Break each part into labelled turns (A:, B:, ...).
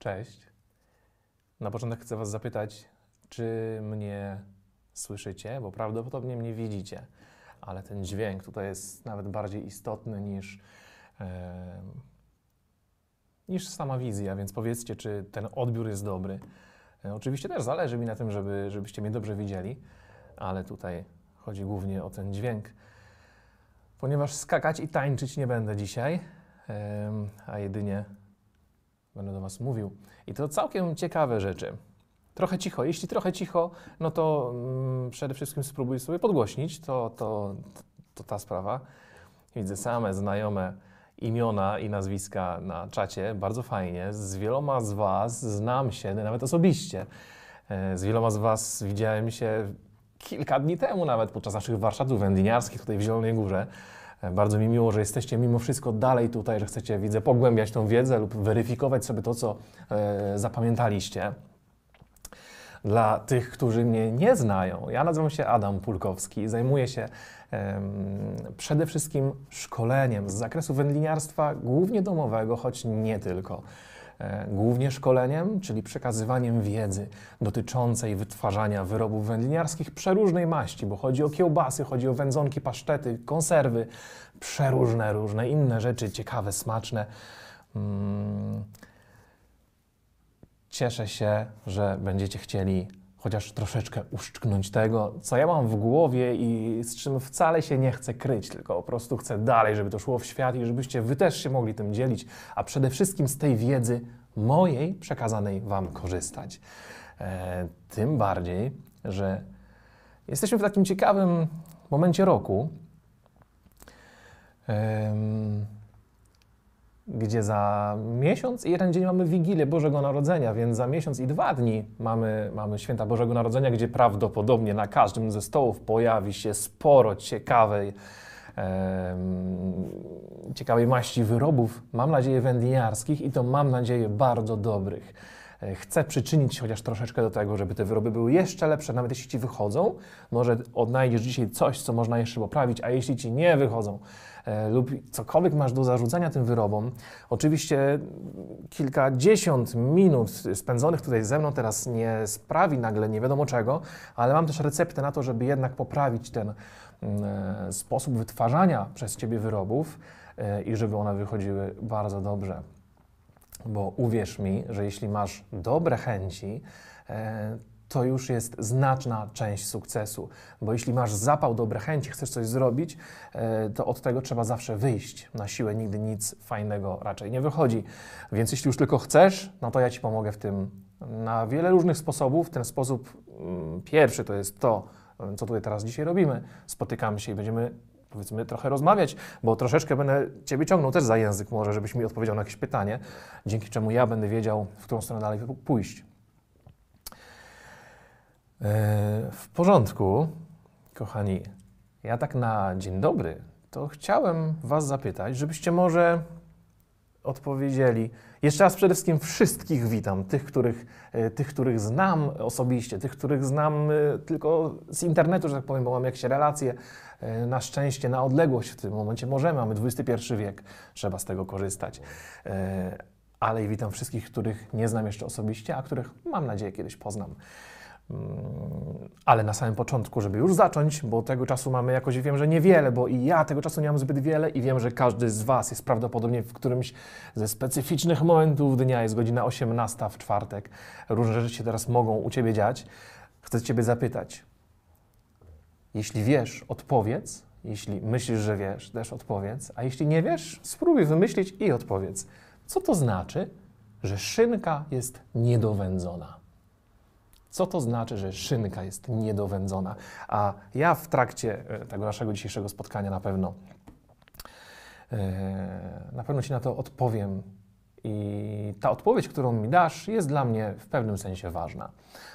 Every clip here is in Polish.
A: Cześć. Na początek chcę Was zapytać, czy mnie słyszycie, bo prawdopodobnie mnie widzicie, ale ten dźwięk tutaj jest nawet bardziej istotny niż, niż sama wizja, więc powiedzcie, czy ten odbiór jest dobry. E, oczywiście też zależy mi na tym, żeby, żebyście mnie dobrze widzieli, ale tutaj chodzi głównie o ten dźwięk. Ponieważ skakać i tańczyć nie będę dzisiaj, a jedynie będę do Was mówił. I to całkiem ciekawe rzeczy. Trochę cicho. Jeśli trochę cicho, no to mm, przede wszystkim spróbuj sobie podgłośnić. To, to, to ta sprawa. Widzę same znajome imiona i nazwiska na czacie. Bardzo fajnie. Z wieloma z Was znam się, nawet osobiście. E, z wieloma z Was widziałem się kilka dni temu nawet podczas naszych warsztatów wędliniarskich tutaj w Zielonej Górze. Bardzo mi miło, że jesteście mimo wszystko dalej tutaj, że chcecie, widzę, pogłębiać tą wiedzę lub weryfikować sobie to, co e, zapamiętaliście. Dla tych, którzy mnie nie znają, ja nazywam się Adam Pulkowski i zajmuję się przede wszystkim szkoleniem z zakresu wędliniarstwa, głównie domowego, choć nie tylko. E, głównie szkoleniem, czyli przekazywaniem wiedzy dotyczącej wytwarzania wyrobów wędliniarskich przeróżnej maści, bo chodzi o kiełbasy, chodzi o wędzonki, pasztety, konserwy, przeróżne, różne inne rzeczy, ciekawe, smaczne. Mm, cieszę się, że będziecie chcieli chociaż troszeczkę uszczknąć tego, co ja mam w głowie i z czym wcale się nie chcę kryć, tylko po prostu chcę dalej, żeby to szło w świat i żebyście wy też się mogli tym dzielić, a przede wszystkim z tej wiedzy mojej przekazanej wam korzystać. E, tym bardziej, że jesteśmy w takim ciekawym momencie roku. E, gdzie za miesiąc i jeden dzień mamy Wigilię Bożego Narodzenia, więc za miesiąc i dwa dni mamy, mamy święta Bożego Narodzenia, gdzie prawdopodobnie na każdym ze stołów pojawi się sporo ciekawej, e, ciekawej maści wyrobów, mam nadzieję wędliniarskich i to mam nadzieję bardzo dobrych chce przyczynić się chociaż troszeczkę do tego, żeby te wyroby były jeszcze lepsze, nawet jeśli ci wychodzą. Może odnajdziesz dzisiaj coś, co można jeszcze poprawić, a jeśli ci nie wychodzą e, lub cokolwiek masz do zarzucenia tym wyrobom, oczywiście kilkadziesiąt minut spędzonych tutaj ze mną teraz nie sprawi nagle nie wiadomo czego, ale mam też receptę na to, żeby jednak poprawić ten mm, e, sposób wytwarzania przez ciebie wyrobów e, i żeby one wychodziły bardzo dobrze. Bo uwierz mi, że jeśli masz dobre chęci, e, to już jest znaczna część sukcesu. Bo jeśli masz zapał, dobre chęci, chcesz coś zrobić, e, to od tego trzeba zawsze wyjść. Na siłę nigdy nic fajnego raczej nie wychodzi. Więc jeśli już tylko chcesz, no to ja Ci pomogę w tym na wiele różnych sposobów. Ten sposób mm, pierwszy to jest to, co tutaj teraz dzisiaj robimy. Spotykamy się i będziemy powiedzmy trochę rozmawiać, bo troszeczkę będę Ciebie ciągnął też za język może, żebyś mi odpowiedział na jakieś pytanie, dzięki czemu ja będę wiedział, w którą stronę dalej pójść. E, w porządku, kochani. Ja tak na dzień dobry, to chciałem Was zapytać, żebyście może odpowiedzieli. Jeszcze raz przede wszystkim wszystkich witam, tych, których, e, tych, których znam osobiście, tych, których znam e, tylko z internetu, że tak powiem, bo mam jakieś relacje E, na szczęście na odległość w tym momencie możemy, mamy XXI wiek, trzeba z tego korzystać. E, ale i witam wszystkich, których nie znam jeszcze osobiście, a których mam nadzieję kiedyś poznam. Mm, ale na samym początku, żeby już zacząć, bo tego czasu mamy jakoś, wiem, że niewiele, bo i ja tego czasu nie mam zbyt wiele i wiem, że każdy z Was jest prawdopodobnie w którymś ze specyficznych momentów dnia, jest godzina 18 w czwartek, różne rzeczy się teraz mogą u Ciebie dziać. Chcę Ciebie zapytać, jeśli wiesz, odpowiedz. Jeśli myślisz, że wiesz, też odpowiedz. A jeśli nie wiesz, spróbuj wymyślić i odpowiedz. Co to znaczy, że szynka jest niedowędzona? Co to znaczy, że szynka jest niedowędzona? A ja w trakcie e, tego naszego dzisiejszego spotkania na pewno e, na pewno ci na to odpowiem i ta odpowiedź, którą mi dasz, jest dla mnie w pewnym sensie ważna.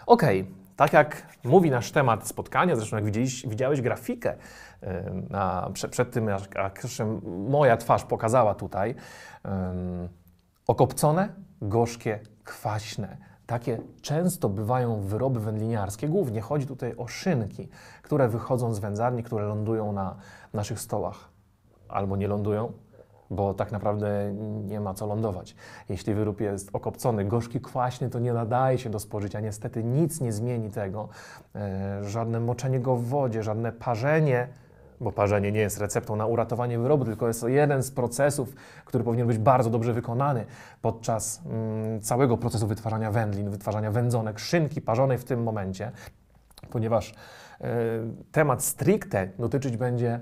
A: Okej, okay. Tak jak mówi nasz temat spotkania, zresztą jak widziałeś, grafikę na, przed, przed, tym, jak moja twarz pokazała tutaj, um, okopcone, gorzkie, kwaśne. Takie często bywają wyroby wędliniarskie. Głównie chodzi tutaj o szynki, które wychodzą z wędzarni, które lądują na naszych stołach albo nie lądują, bo tak naprawdę nie ma co lądować. Jeśli wyrób jest okopcony, gorzki, kwaśny, to nie nadaje się do spożycia. Niestety nic nie zmieni tego. E, żadne moczenie go w wodzie, żadne parzenie, bo parzenie nie jest receptą na uratowanie wyrobu, tylko jest to jeden z procesów, który powinien być bardzo dobrze wykonany podczas mm, całego procesu wytwarzania wędlin, wytwarzania wędzonek, szynki parzonej w tym momencie, ponieważ e, temat stricte dotyczyć będzie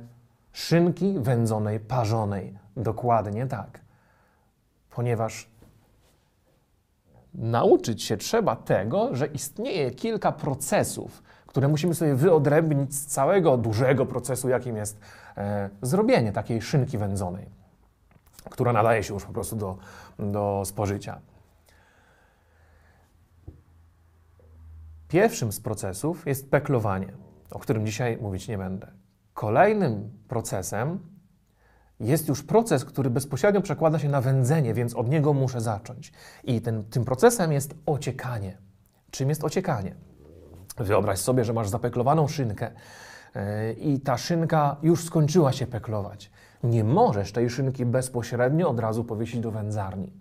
A: Szynki wędzonej, parzonej. Dokładnie tak. Ponieważ nauczyć się trzeba tego, że istnieje kilka procesów, które musimy sobie wyodrębnić z całego dużego procesu, jakim jest e, zrobienie takiej szynki wędzonej, która nadaje się już po prostu do, do spożycia. Pierwszym z procesów jest peklowanie, o którym dzisiaj mówić nie będę. Kolejnym procesem jest już proces, który bezpośrednio przekłada się na wędzenie, więc od niego muszę zacząć. I ten, tym procesem jest ociekanie. Czym jest ociekanie? Wyobraź sobie, że masz zapeklowaną szynkę e, i ta szynka już skończyła się peklować. Nie możesz tej szynki bezpośrednio od razu powiesić do wędzarni.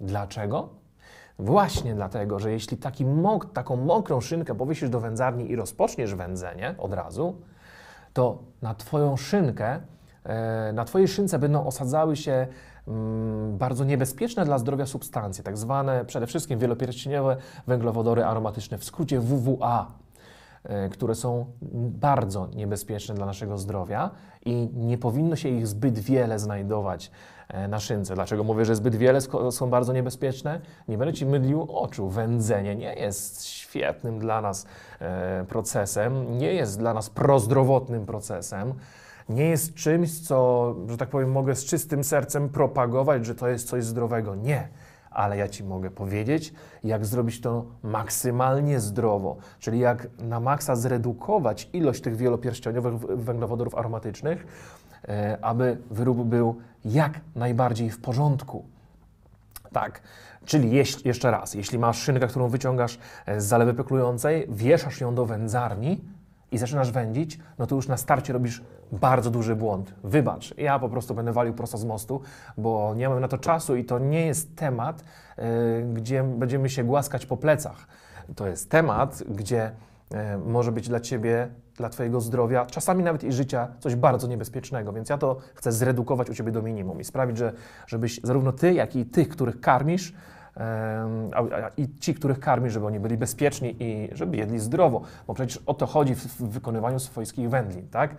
A: Dlaczego? Właśnie dlatego, że jeśli taki mok, taką mokrą szynkę powiesisz do wędzarni i rozpoczniesz wędzenie od razu, to na Twoją szynkę, e, na Twojej szynce będą osadzały się mm, bardzo niebezpieczne dla zdrowia substancje, tak zwane przede wszystkim wielopierścieniowe węglowodory aromatyczne, w skrócie WWA, e, które są bardzo niebezpieczne dla naszego zdrowia i nie powinno się ich zbyt wiele znajdować E, na szynce. Dlaczego mówię, że zbyt wiele są bardzo niebezpieczne? Nie będę Ci mydlił oczu. Wędzenie nie jest świetnym dla nas e, procesem, nie jest dla nas prozdrowotnym procesem nie jest czymś, co, że tak powiem, mogę z czystym sercem propagować, że to jest coś zdrowego. Nie. Ale ja ci mogę powiedzieć, jak zrobić to maksymalnie zdrowo, czyli jak na maksa zredukować ilość tych wielopierścieniowych węglowodorów aromatycznych, e, aby wyrób był jak najbardziej w porządku. Tak, czyli jeśli, jeszcze raz, jeśli masz szynkę, którą wyciągasz e, z zalewy peklującej, wieszasz ją do wędzarni i zaczynasz wędzić, no to już na starcie robisz bardzo duży błąd. Wybacz, ja po prostu będę walił prosto z mostu, bo nie mam na to czasu i to nie jest temat, yy, gdzie będziemy się głaskać po plecach. To jest temat, gdzie yy, może być dla Ciebie dla Twojego zdrowia, czasami nawet i życia, coś bardzo niebezpiecznego. Więc ja to chcę zredukować u Ciebie do minimum i sprawić, że, żebyś zarówno Ty, jak i tych, których karmisz, i ci, których karmi, żeby oni byli bezpieczni i żeby jedli zdrowo, bo przecież o to chodzi w, wykonywaniu swojskich wędlin, tak?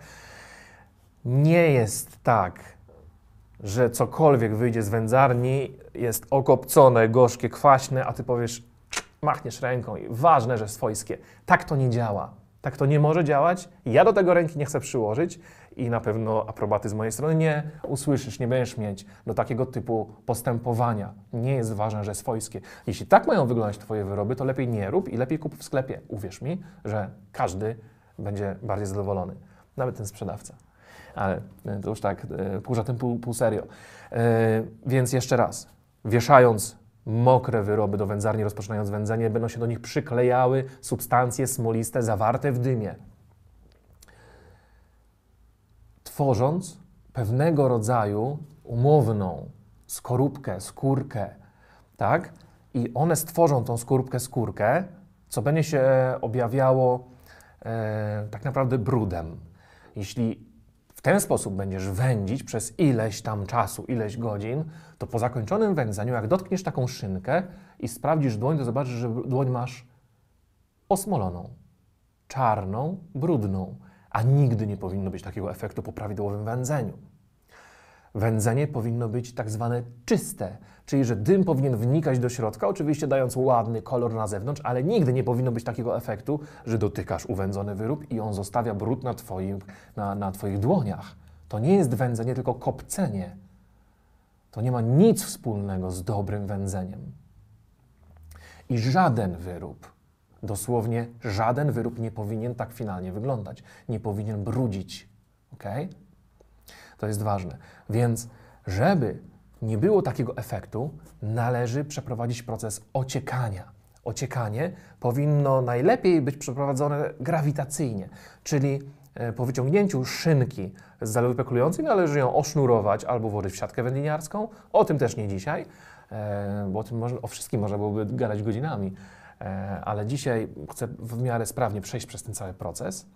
A: Nie jest tak, że cokolwiek wyjdzie z wędzarni, jest okopcone, gorzkie, kwaśne, a ty powiesz, machniesz ręką i ważne, że swojskie. Tak to nie działa. Tak to nie może działać. Ja do tego ręki nie chcę przyłożyć i na pewno aprobaty z mojej strony nie usłyszysz, nie będziesz mieć do takiego typu postępowania. Nie jest ważne, że swojskie. Jeśli tak mają wyglądać Twoje wyroby, to lepiej nie rób i lepiej kup w sklepie. Uwierz mi, że każdy będzie bardziej zadowolony. Nawet ten sprzedawca. Ale e, to już tak, kurza e, tym pół, pół serio. Yy, więc jeszcze raz, wieszając Mokre wyroby do wędzarni rozpoczynając wędzenie będą się do nich przyklejały substancje smoliste zawarte w dymie. Tworząc pewnego rodzaju umowną skorupkę, skórkę, tak? I one stworzą tą skorupkę, skórkę, co będzie się objawiało e, tak naprawdę brudem. Jeśli w ten sposób będziesz wędzić przez ileś tam czasu, ileś godzin, to po zakończonym wędzeniu, jak dotkniesz taką szynkę i sprawdzisz dłoń, to zobaczysz, że dłoń masz osmoloną, czarną, brudną, a nigdy nie powinno być takiego efektu po prawidłowym wędzeniu. Wędzenie powinno być tak zwane czyste, czyli że dym powinien wnikać do środka, oczywiście dając ładny kolor na zewnątrz, ale nigdy nie powinno być takiego efektu, że dotykasz uwędzony wyrób i on zostawia brud na, twoim, na, na Twoich dłoniach. To nie jest wędzenie, tylko kopcenie. To nie ma nic wspólnego z dobrym wędzeniem. I żaden wyrób, dosłownie żaden wyrób nie powinien tak finalnie wyglądać. Nie powinien brudzić. ok? To jest ważne. Więc, żeby nie było takiego efektu, należy przeprowadzić proces ociekania. Ociekanie powinno najlepiej być przeprowadzone grawitacyjnie, czyli e, po wyciągnięciu szynki z zalewy pekulującej należy ją osznurować albo włożyć w siatkę wędliniarską. O tym też nie dzisiaj, e, bo o, tym może, o wszystkim można byłoby gadać godzinami. E, ale dzisiaj chcę w miarę sprawnie przejść przez ten cały proces.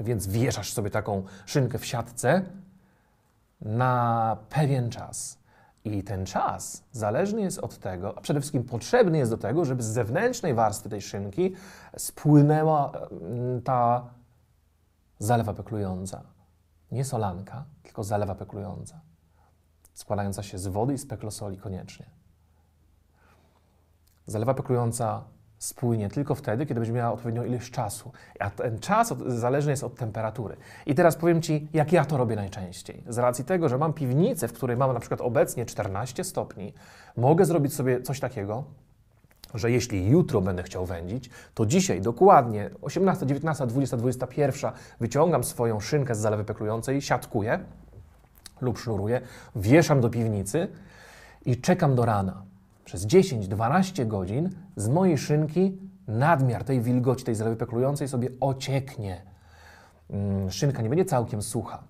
A: Więc wieszasz sobie taką szynkę w siatce, na pewien czas. I ten czas zależny jest od tego, a przede wszystkim potrzebny jest do tego, żeby z zewnętrznej warstwy tej szynki spłynęła ta zalewa peklująca. Nie solanka, tylko zalewa peklująca, składająca się z wody i z peklosoli koniecznie. Zalewa peklująca spłynie tylko wtedy, kiedy będzie miała odpowiednią ilość czasu. A ten czas od, zależny jest od temperatury. I teraz powiem Ci, jak ja to robię najczęściej. Z racji tego, że mam piwnicę, w której mam na przykład obecnie 14 stopni, mogę zrobić sobie coś takiego, że jeśli jutro będę chciał wędzić, to dzisiaj dokładnie 18, 19, 20, 21 wyciągam swoją szynkę z zalewy peklującej, siatkuję lub sznuruję, wieszam do piwnicy i czekam do rana przez 10-12 godzin z mojej szynki nadmiar tej wilgoci, tej zalewy peklującej sobie ocieknie. Mm, szynka nie będzie całkiem sucha,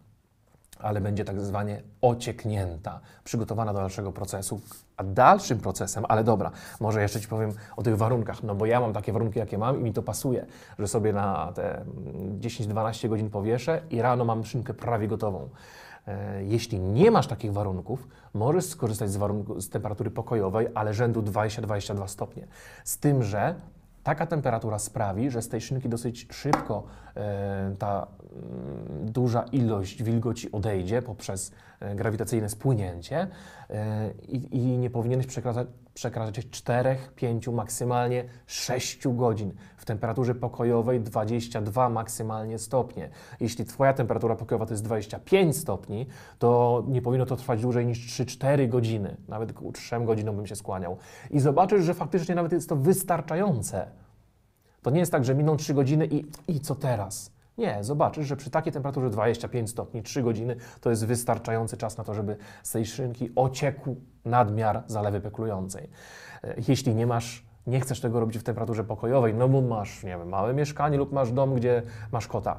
A: ale będzie tak zwanie ocieknięta, przygotowana do dalszego procesu. A dalszym procesem, ale dobra, może jeszcze Ci powiem o tych warunkach, no bo ja mam takie warunki, jakie mam i mi to pasuje, że sobie na te 10-12 mm, godzin powieszę i rano mam szynkę prawie gotową. E, jeśli nie masz takich warunków, możesz skorzystać z, warunku, z temperatury pokojowej, ale rzędu 20-22 stopnie. Z tym, że taka temperatura sprawi, że z tej szynki dosyć szybko e, ta mm, duża ilość wilgoci odejdzie poprzez E, grawitacyjne spłynięcie e, i, i nie powinieneś przekraczać, przekraczać 4, 5, maksymalnie 6 godzin w temperaturze pokojowej 22 maksymalnie stopnie. Jeśli Twoja temperatura pokojowa to jest 25 stopni, to nie powinno to trwać dłużej niż 3-4 godziny. Nawet ku 3 godzinom bym się skłaniał. I zobaczysz, że faktycznie nawet jest to wystarczające. To nie jest tak, że miną 3 godziny i, i co teraz? Nie, zobaczysz, że przy takiej temperaturze 25 stopni, 3 godziny to jest wystarczający czas na to, żeby z tej szynki ociekł nadmiar zalewy peklującej. E, jeśli nie masz nie chcesz tego robić w temperaturze pokojowej, no bo masz, nie wiem, małe mieszkanie lub masz dom, gdzie masz kota.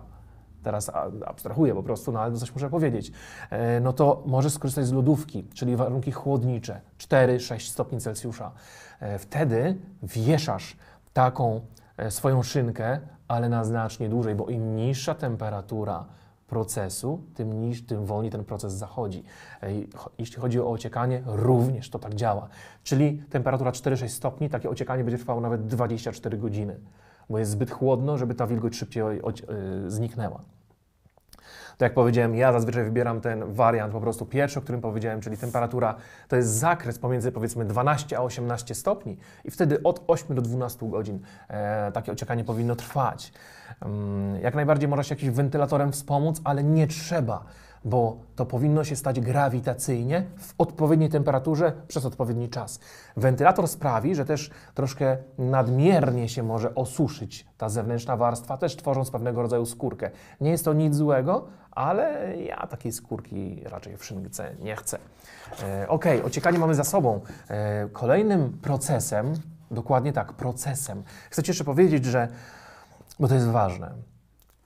A: Teraz abstrahuję po prostu, no ale coś muszę powiedzieć. E, no to możesz skorzystać z lodówki, czyli warunki chłodnicze 4-6 stopni Celsjusza. E, wtedy wieszasz taką E, swoją szynkę, ale na znacznie dłużej, bo im niższa temperatura procesu, tym, niż, tym wolniej ten proces zachodzi. E, jeśli chodzi o ociekanie, również to tak działa. Czyli temperatura 4-6 stopni, takie ociekanie będzie trwało nawet 24 godziny, bo jest zbyt chłodno, żeby ta wilgoć szybciej e, zniknęła. To tak jak powiedziałem, ja zazwyczaj wybieram ten wariant po prostu pierwszy, o którym powiedziałem, czyli temperatura to jest zakres pomiędzy powiedzmy 12 a 18 stopni i wtedy od 8 do 12 godzin e, takie ociekanie powinno trwać. Mm, jak najbardziej można się jakimś wentylatorem wspomóc, ale nie trzeba bo to powinno się stać grawitacyjnie w odpowiedniej temperaturze przez odpowiedni czas. Wentylator sprawi, że też troszkę nadmiernie się może osuszyć ta zewnętrzna warstwa, też tworząc pewnego rodzaju skórkę. Nie jest to nic złego, ale ja takiej skórki raczej w szynce nie chcę. E, ok, ociekanie mamy za sobą. E, kolejnym procesem, dokładnie tak, procesem, chcę jeszcze powiedzieć, że, bo to jest ważne,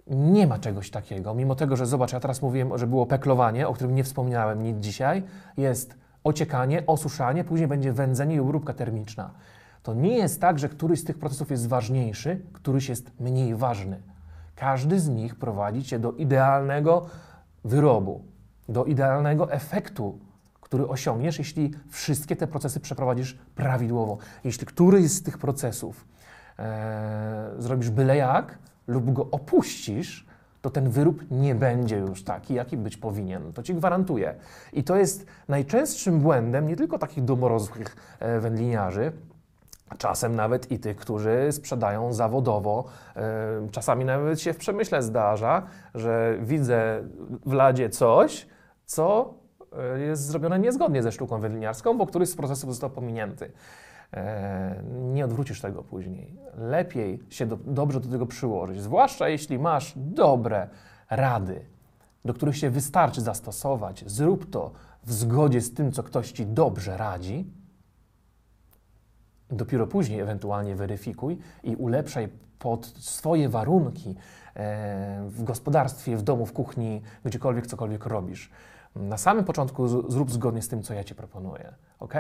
A: nie ma czegoś takiego. Mimo tego, że zobacz, ja teraz mówiłem, że było peklowanie, o którym nie wspomniałem nic dzisiaj, jest ociekanie, osuszanie, później będzie wędzenie i obróbka termiczna. To nie jest tak, że któryś z tych procesów jest ważniejszy, któryś jest mniej ważny. Każdy z nich prowadzi cię do idealnego wyrobu, do idealnego efektu, który osiągniesz, jeśli wszystkie te procesy przeprowadzisz prawidłowo. Jeśli któryś z tych procesów e, zrobisz byle jak, lub go opuścisz, to ten wyrób nie będzie już taki, jaki być powinien. To ci gwarantuję. I to jest najczęstszym błędem nie tylko takich domorosłych e, wędliniarzy, Czasem nawet i tych, którzy sprzedają zawodowo. E, czasami nawet się w przemyśle zdarza, że widzę w ladzie coś, co e, jest zrobione niezgodnie ze sztuką wędliniarską, bo któryś z procesów został pominięty. E, nie odwrócisz tego później. Lepiej się do, dobrze do tego przyłożyć, zwłaszcza jeśli masz dobre rady, do których się wystarczy zastosować. Zrób to w zgodzie z tym, co ktoś ci dobrze radzi. Dopiero później ewentualnie weryfikuj i ulepszaj pod swoje warunki e, w gospodarstwie, w domu, w kuchni, gdziekolwiek cokolwiek robisz. Na samym początku zrób zgodnie z tym, co ja ci proponuję. ok?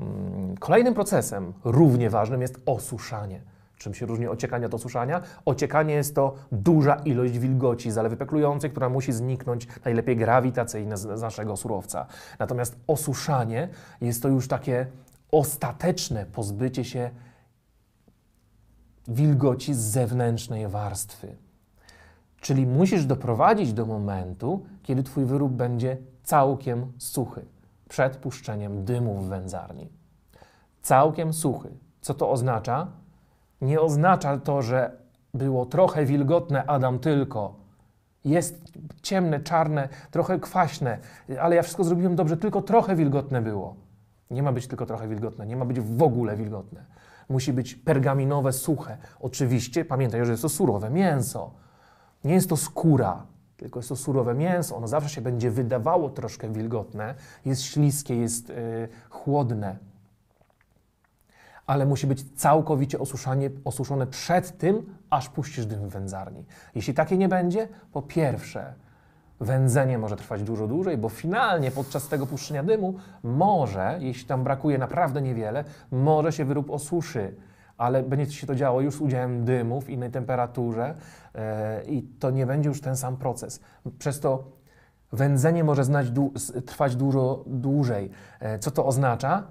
A: Mm, kolejnym procesem, równie ważnym, jest osuszanie. Czym się różni ociekanie od osuszania? Ociekanie jest to duża ilość wilgoci, zalewy peklującej, która musi zniknąć, najlepiej grawitacyjnie z naszego surowca. Natomiast osuszanie jest to już takie ostateczne pozbycie się wilgoci z zewnętrznej warstwy. Czyli musisz doprowadzić do momentu, kiedy twój wyrób będzie całkiem suchy przed puszczeniem dymu w wędzarni. Całkiem suchy. Co to oznacza? Nie oznacza to, że było trochę wilgotne, Adam tylko. Jest ciemne, czarne, trochę kwaśne, ale ja wszystko zrobiłem dobrze, tylko trochę wilgotne było. Nie ma być tylko trochę wilgotne, nie ma być w ogóle wilgotne. Musi być pergaminowe, suche. Oczywiście pamiętaj, że jest to surowe mięso. Nie jest to skóra, tylko jest to surowe mięso, ono zawsze się będzie wydawało troszkę wilgotne, jest śliskie, jest y, chłodne, ale musi być całkowicie osuszone przed tym, aż puścisz dym w wędzarni. Jeśli takie nie będzie, po pierwsze, wędzenie może trwać dużo dłużej, bo finalnie podczas tego puszczenia dymu może, jeśli tam brakuje naprawdę niewiele, może się wyrób osuszy ale będzie się to działo już z udziałem dymu w innej temperaturze e, i to nie będzie już ten sam proces. Przez to wędzenie może znać, trwać dużo dłużej. E, co to oznacza?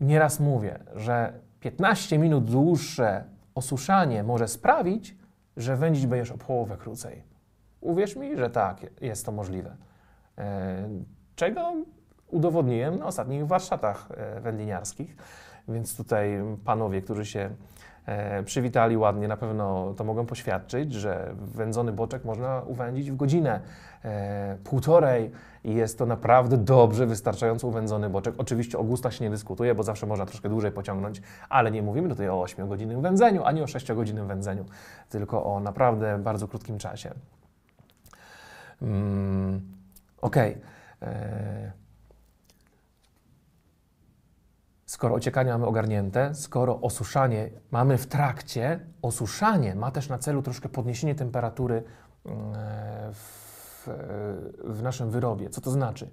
A: Nieraz mówię, że 15 minut dłuższe osuszanie może sprawić, że wędzić będziesz o połowę krócej. Uwierz mi, że tak, jest to możliwe. E, czego udowodniłem na ostatnich warsztatach wędliniarskich. Więc tutaj panowie, którzy się e, przywitali ładnie, na pewno to mogą poświadczyć, że wędzony boczek można uwędzić w godzinę, e, półtorej i jest to naprawdę dobrze, wystarczająco uwędzony boczek. Oczywiście o gustach się nie dyskutuje, bo zawsze można troszkę dłużej pociągnąć, ale nie mówimy tutaj o 8-godzinnym wędzeniu, ani o 6-godzinnym wędzeniu, tylko o naprawdę bardzo krótkim czasie. Mm, Okej. Okay. E, skoro ociekanie mamy ogarnięte, skoro osuszanie mamy w trakcie, osuszanie ma też na celu troszkę podniesienie temperatury mm, e, w, e, w naszym wyrobie. Co to znaczy?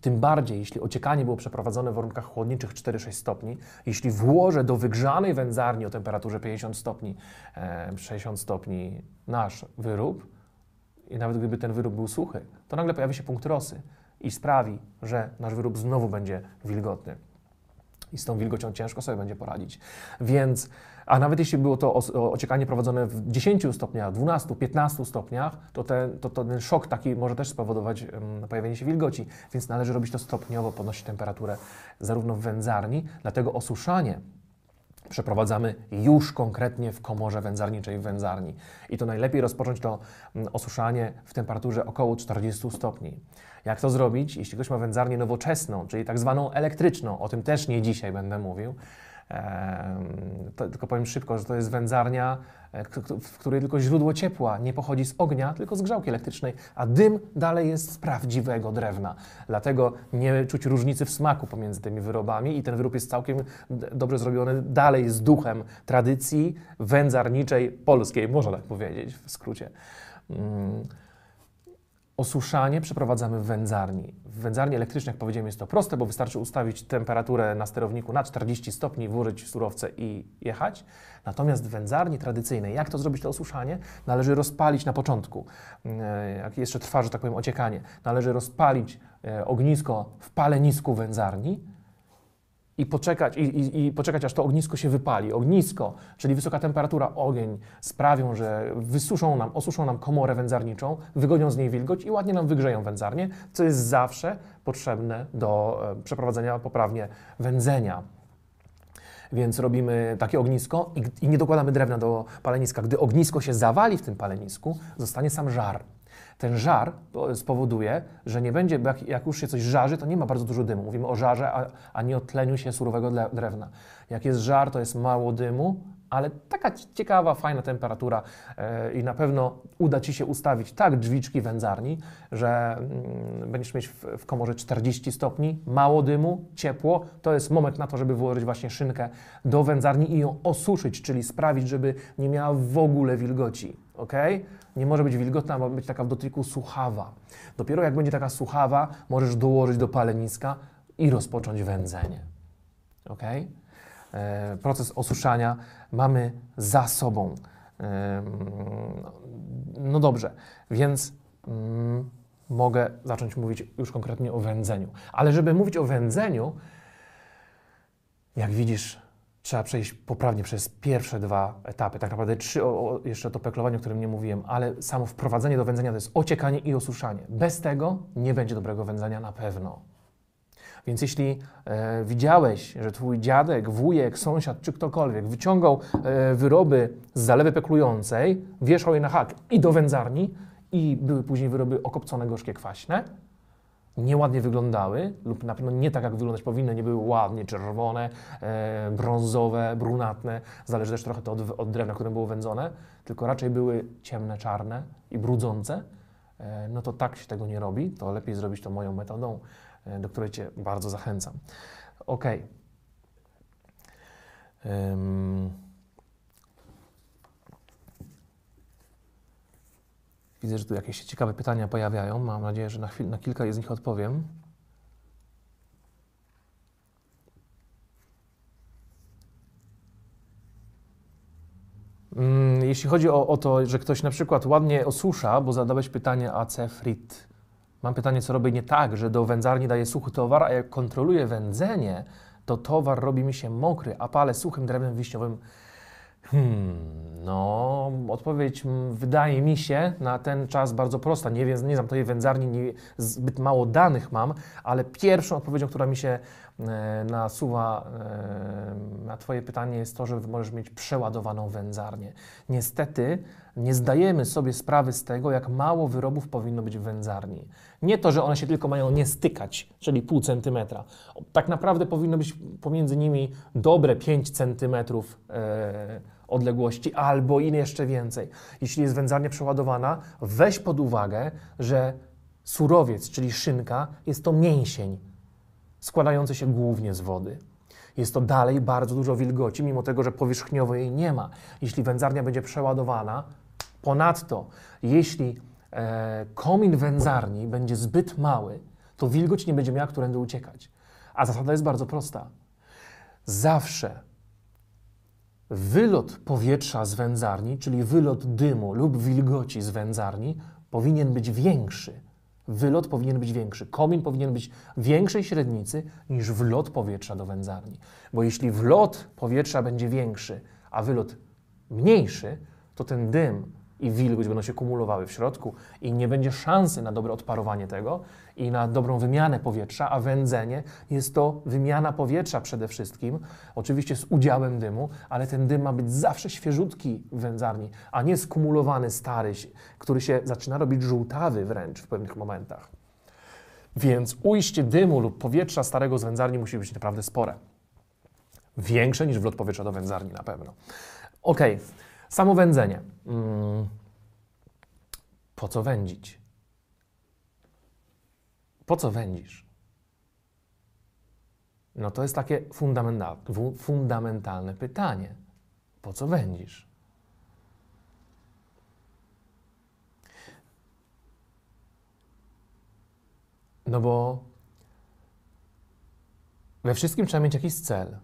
A: Tym bardziej, jeśli ociekanie było przeprowadzone w warunkach chłodniczych 4-6 stopni, jeśli włożę do wygrzanej wędzarni o temperaturze 50 stopni, 60 e, stopni nasz wyrób, i nawet gdyby ten wyrób był suchy, to nagle pojawi się punkt rosy i sprawi, że nasz wyrób znowu będzie wilgotny i z tą wilgocią ciężko sobie będzie poradzić. Więc, a nawet jeśli było to ociekanie prowadzone w 10 stopniach, 12, 15 stopniach, to ten, to, to ten szok taki może też spowodować pojawienie się wilgoci, więc należy robić to stopniowo, podnosić temperaturę zarówno w wędzarni, dlatego osuszanie przeprowadzamy już konkretnie w komorze wędzarniczej w wędzarni. I to najlepiej rozpocząć to mm, osuszanie w temperaturze około 40 stopni. Jak to zrobić, jeśli ktoś ma wędzarnię nowoczesną, czyli tak zwaną elektryczną, o tym też nie dzisiaj będę mówił, to, tylko powiem szybko, że to jest wędzarnia, e, w której tylko źródło ciepła nie pochodzi z ognia, tylko z grzałki elektrycznej, a dym dalej jest z prawdziwego drewna. Dlatego nie czuć różnicy w smaku pomiędzy tymi wyrobami i ten wyrób jest całkiem dobrze zrobiony dalej z duchem tradycji wędzarniczej polskiej, można tak powiedzieć w skrócie. Mm. Osuszanie przeprowadzamy w wędzarni. W wędzarni elektrycznej, jak powiedziałem, jest to proste, bo wystarczy ustawić temperaturę na sterowniku na 40 stopni, włożyć surowce i jechać. Natomiast w wędzarni tradycyjnej, jak to zrobić to osuszanie? Należy rozpalić na początku, mm, e, jak jeszcze trwa, że tak powiem, ociekanie, należy rozpalić e, ognisko w palenisku wędzarni, i poczekać, i, i, i, poczekać, aż to ognisko się wypali. Ognisko, czyli wysoka temperatura, ogień sprawią, że wysuszą nam, osuszą nam komorę wędzarniczą, wygonią z niej wilgoć i ładnie nam wygrzeją wędzarnię, co jest zawsze potrzebne do e, przeprowadzenia poprawnie wędzenia. Więc robimy takie ognisko i, i nie dokładamy drewna do paleniska. Gdy ognisko się zawali w tym palenisku, zostanie sam żar. Ten żar spowoduje, że nie będzie, bo jak, jak, już się coś żarzy, to nie ma bardzo dużo dymu. Mówimy o żarze, a, a nie o tleniu się surowego drewna. Jak jest żar, to jest mało dymu, ale taka ciekawa, fajna temperatura e, i na pewno uda Ci się ustawić tak drzwiczki wędzarni, że mm, będziesz mieć w komorze 40 stopni, mało dymu, ciepło. To jest moment na to, żeby włożyć właśnie szynkę do wędzarni i ją osuszyć, czyli sprawić, żeby nie miała w ogóle wilgoci ok? Nie może być wilgotna, ma być taka w dotyku suchawa. Dopiero jak będzie taka suchawa, możesz dołożyć do paleniska i rozpocząć wędzenie, ok? E, proces osuszania mamy za sobą. E, mm, no dobrze, więc mm, mogę zacząć mówić już konkretnie o wędzeniu. Ale żeby mówić o wędzeniu, jak widzisz, trzeba przejść poprawnie przez pierwsze dwa etapy. Tak naprawdę trzy, o, o, jeszcze o to peklowanie, o którym nie mówiłem, ale samo wprowadzenie do wędzenia to jest ociekanie i osuszanie. Bez tego nie będzie dobrego wędzenia na pewno. Więc jeśli e, widziałeś, że twój dziadek, wujek, sąsiad czy ktokolwiek wyciągał e, wyroby z zalewy peklującej, wieszał je na hak i do wędzarni i były później wyroby okopcone gorzkie kwaśne, nieładnie wyglądały lub na pewno nie tak, jak wyglądać powinny, nie były ładnie czerwone, e, brązowe, brunatne, zależy też trochę to od, od drewna, które było wędzone, tylko raczej były ciemne, czarne i brudzące, e, no to tak się tego nie robi, to lepiej zrobić to moją metodą, e, do której Cię bardzo zachęcam. Okej. Okay. Um. Widzę, że tu jakieś ciekawe pytania pojawiają. Mam nadzieję, że na, chwil, na kilka z nich odpowiem. Mm, jeśli chodzi o, o, to, że ktoś na przykład ładnie osusza, bo zadałeś pytanie AC Frit. Mam pytanie, co robię nie tak, że do wędzarni daję suchy towar, a jak kontroluję wędzenie, to towar robi mi się mokry, a palę suchym drewnem wiśniowym Hmm, no, odpowiedź wydaje mi się na ten czas bardzo prosta. Nie, wiem, nie znam tej wędzarni, nie, zbyt mało danych mam, ale pierwszą odpowiedzią, która mi się e, nasuwa e, na Twoje pytanie, jest to, że możesz mieć przeładowaną wędzarnię. Niestety nie zdajemy sobie sprawy z tego, jak mało wyrobów powinno być w wędzarni. Nie to, że one się tylko mają nie stykać, czyli pół centymetra. Tak naprawdę powinno być pomiędzy nimi dobre 5 centymetrów. E, odległości albo i jeszcze więcej. Jeśli jest wędzarnia przeładowana, weź pod uwagę, że surowiec, czyli szynka, jest to mięsień składający się głównie z wody. Jest to dalej bardzo dużo wilgoci, mimo tego, że powierzchniowo jej nie ma. Jeśli wędzarnia będzie przeładowana, ponadto, jeśli e, komin wędzarni będzie zbyt mały, to wilgoć nie będzie miała którędy uciekać. A zasada jest bardzo prosta. Zawsze Wylot powietrza z wędzarni, czyli wylot dymu lub wilgoci z wędzarni, powinien być większy. Wylot powinien być większy. Komin powinien być większej średnicy niż wlot powietrza do wędzarni. Bo jeśli wlot powietrza będzie większy, a wylot mniejszy, to ten dym i wilgoć będą się kumulowały w środku i nie będzie szansy na dobre odparowanie tego i na dobrą wymianę powietrza, a wędzenie jest to wymiana powietrza przede wszystkim, oczywiście z udziałem dymu, ale ten dym ma być zawsze świeżutki w wędzarni, a nie skumulowany stary, który się zaczyna robić żółtawy wręcz w pewnych momentach. Więc ujście dymu lub powietrza starego z wędzarni musi być naprawdę spore. Większe niż wlot powietrza do wędzarni na pewno. Okej. Okay. Samo wędzenie. Mm. Po co wędzić? Po co wędzisz? No to jest takie fundamentalne pytanie. Po co wędzisz? No bo we wszystkim trzeba mieć jakiś cel.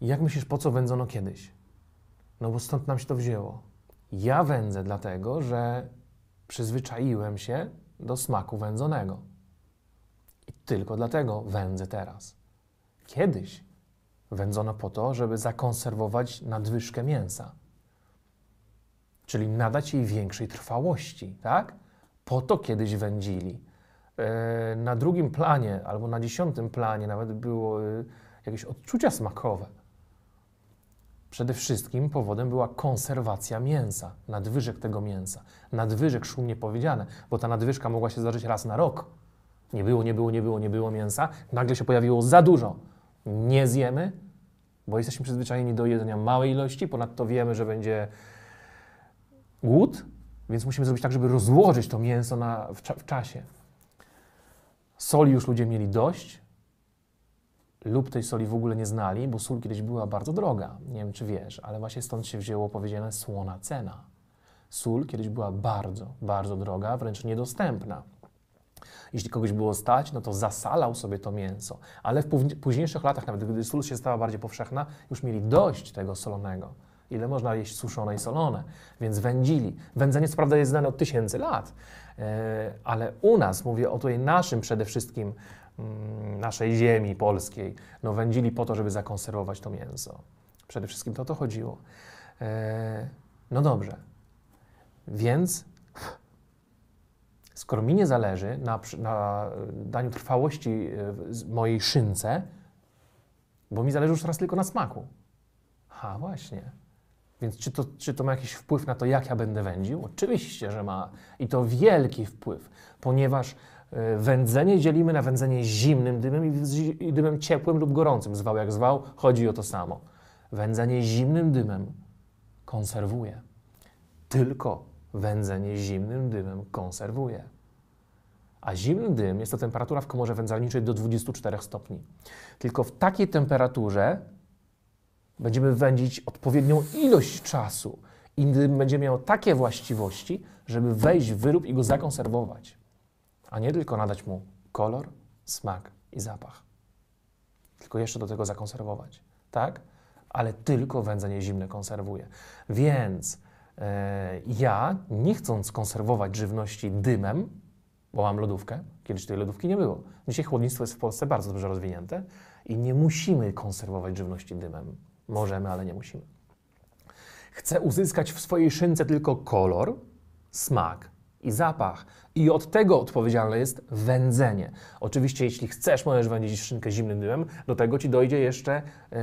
A: Jak myślisz, po co wędzono kiedyś? No bo stąd nam się to wzięło. Ja wędzę dlatego, że przyzwyczaiłem się do smaku wędzonego. I tylko dlatego wędzę teraz. Kiedyś wędzono po to, żeby zakonserwować nadwyżkę mięsa, czyli nadać jej większej trwałości, tak? Po to kiedyś wędzili. E, na drugim planie albo na dziesiątym planie nawet było e, jakieś odczucia smakowe. Przede wszystkim powodem była konserwacja mięsa, nadwyżek tego mięsa. Nadwyżek szumnie powiedziane, bo ta nadwyżka mogła się zdarzyć raz na rok. Nie było, nie było, nie było, nie było mięsa, nagle się pojawiło za dużo. Nie zjemy, bo jesteśmy przyzwyczajeni do jedzenia małej ilości, ponadto wiemy, że będzie głód, więc musimy zrobić tak, żeby rozłożyć to mięso na, w, w czasie. Soli już ludzie mieli dość, lub tej soli w ogóle nie znali, bo sól kiedyś była bardzo droga. Nie wiem, czy wiesz, ale właśnie stąd się wzięło powiedziane słona cena. Sól kiedyś była bardzo, bardzo droga, wręcz niedostępna. Jeśli kogoś było stać, no to zasalał sobie to mięso. Ale w późniejszych latach, nawet gdy sól się stała bardziej powszechna, już mieli dość tego solonego. Ile można jeść suszone i solone, więc wędzili. Wędzenie, co prawda, jest znane od tysięcy lat, e, ale u nas, mówię o tutaj naszym przede wszystkim Mm, naszej ziemi polskiej, no wędzili po to, żeby zakonserwować to mięso. Przede wszystkim to o to chodziło. E, no dobrze. Więc skoro mi nie zależy na, na e, daniu trwałości e, mojej szynce, bo mi zależy już teraz tylko na smaku. Ha, właśnie. Więc czy to, czy to ma jakiś wpływ na to, jak ja będę wędził? Oczywiście, że ma. I to wielki wpływ, ponieważ E, wędzenie dzielimy na wędzenie zimnym dymem i dymem ciepłym lub gorącym. Zwał jak zwał, chodzi o to samo. Wędzenie zimnym dymem konserwuje. Tylko wędzenie zimnym dymem konserwuje. A zimny dym jest to temperatura w komorze wędzalniczej do 24 stopni. Tylko w takiej temperaturze będziemy wędzić odpowiednią ilość czasu i dym będzie miał takie właściwości, żeby wejść w wyrób i go zakonserwować a nie tylko nadać mu kolor, smak i zapach. Tylko jeszcze do tego zakonserwować, tak? Ale tylko wędzenie zimne konserwuje. Więc e, ja, nie chcąc konserwować żywności dymem, bo mam lodówkę, kiedyś tej lodówki nie było. Dzisiaj chłodnictwo jest w Polsce bardzo dobrze rozwinięte i nie musimy konserwować żywności dymem. Możemy, ale nie musimy. Chcę uzyskać w swojej szynce tylko kolor, smak i zapach. I od tego odpowiedzialne jest wędzenie. Oczywiście, jeśli chcesz, możesz wędzić szynkę zimnym dymem, do tego ci dojdzie jeszcze yy,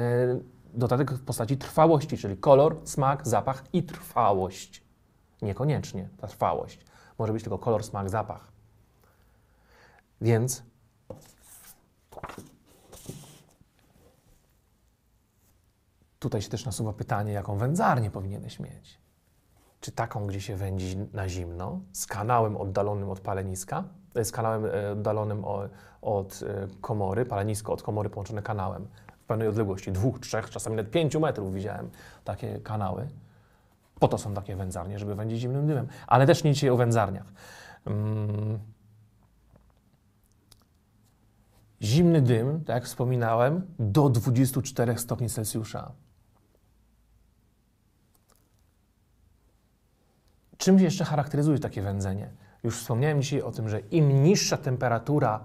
A: dodatek w postaci trwałości, czyli kolor, smak, zapach i trwałość. Niekoniecznie ta trwałość. Może być tylko kolor, smak, zapach. Więc tutaj się też nasuwa pytanie, jaką wędzarnię powinieneś mieć czy taką, gdzie się wędzi na zimno, z kanałem oddalonym od paleniska, e, z kanałem e, oddalonym od e, komory, palenisko od komory połączone kanałem w pewnej odległości dwóch, trzech, czasami nawet pięciu metrów widziałem takie kanały. Po to są takie wędzarnie, żeby wędzić zimnym dymem. Ale też nie dzisiaj o wędzarniach. Mm. Zimny dym, tak jak wspominałem, do 24 stopni Celsjusza. Czym jeszcze charakteryzuje takie wędzenie? Już wspomniałem dzisiaj o tym, że im niższa temperatura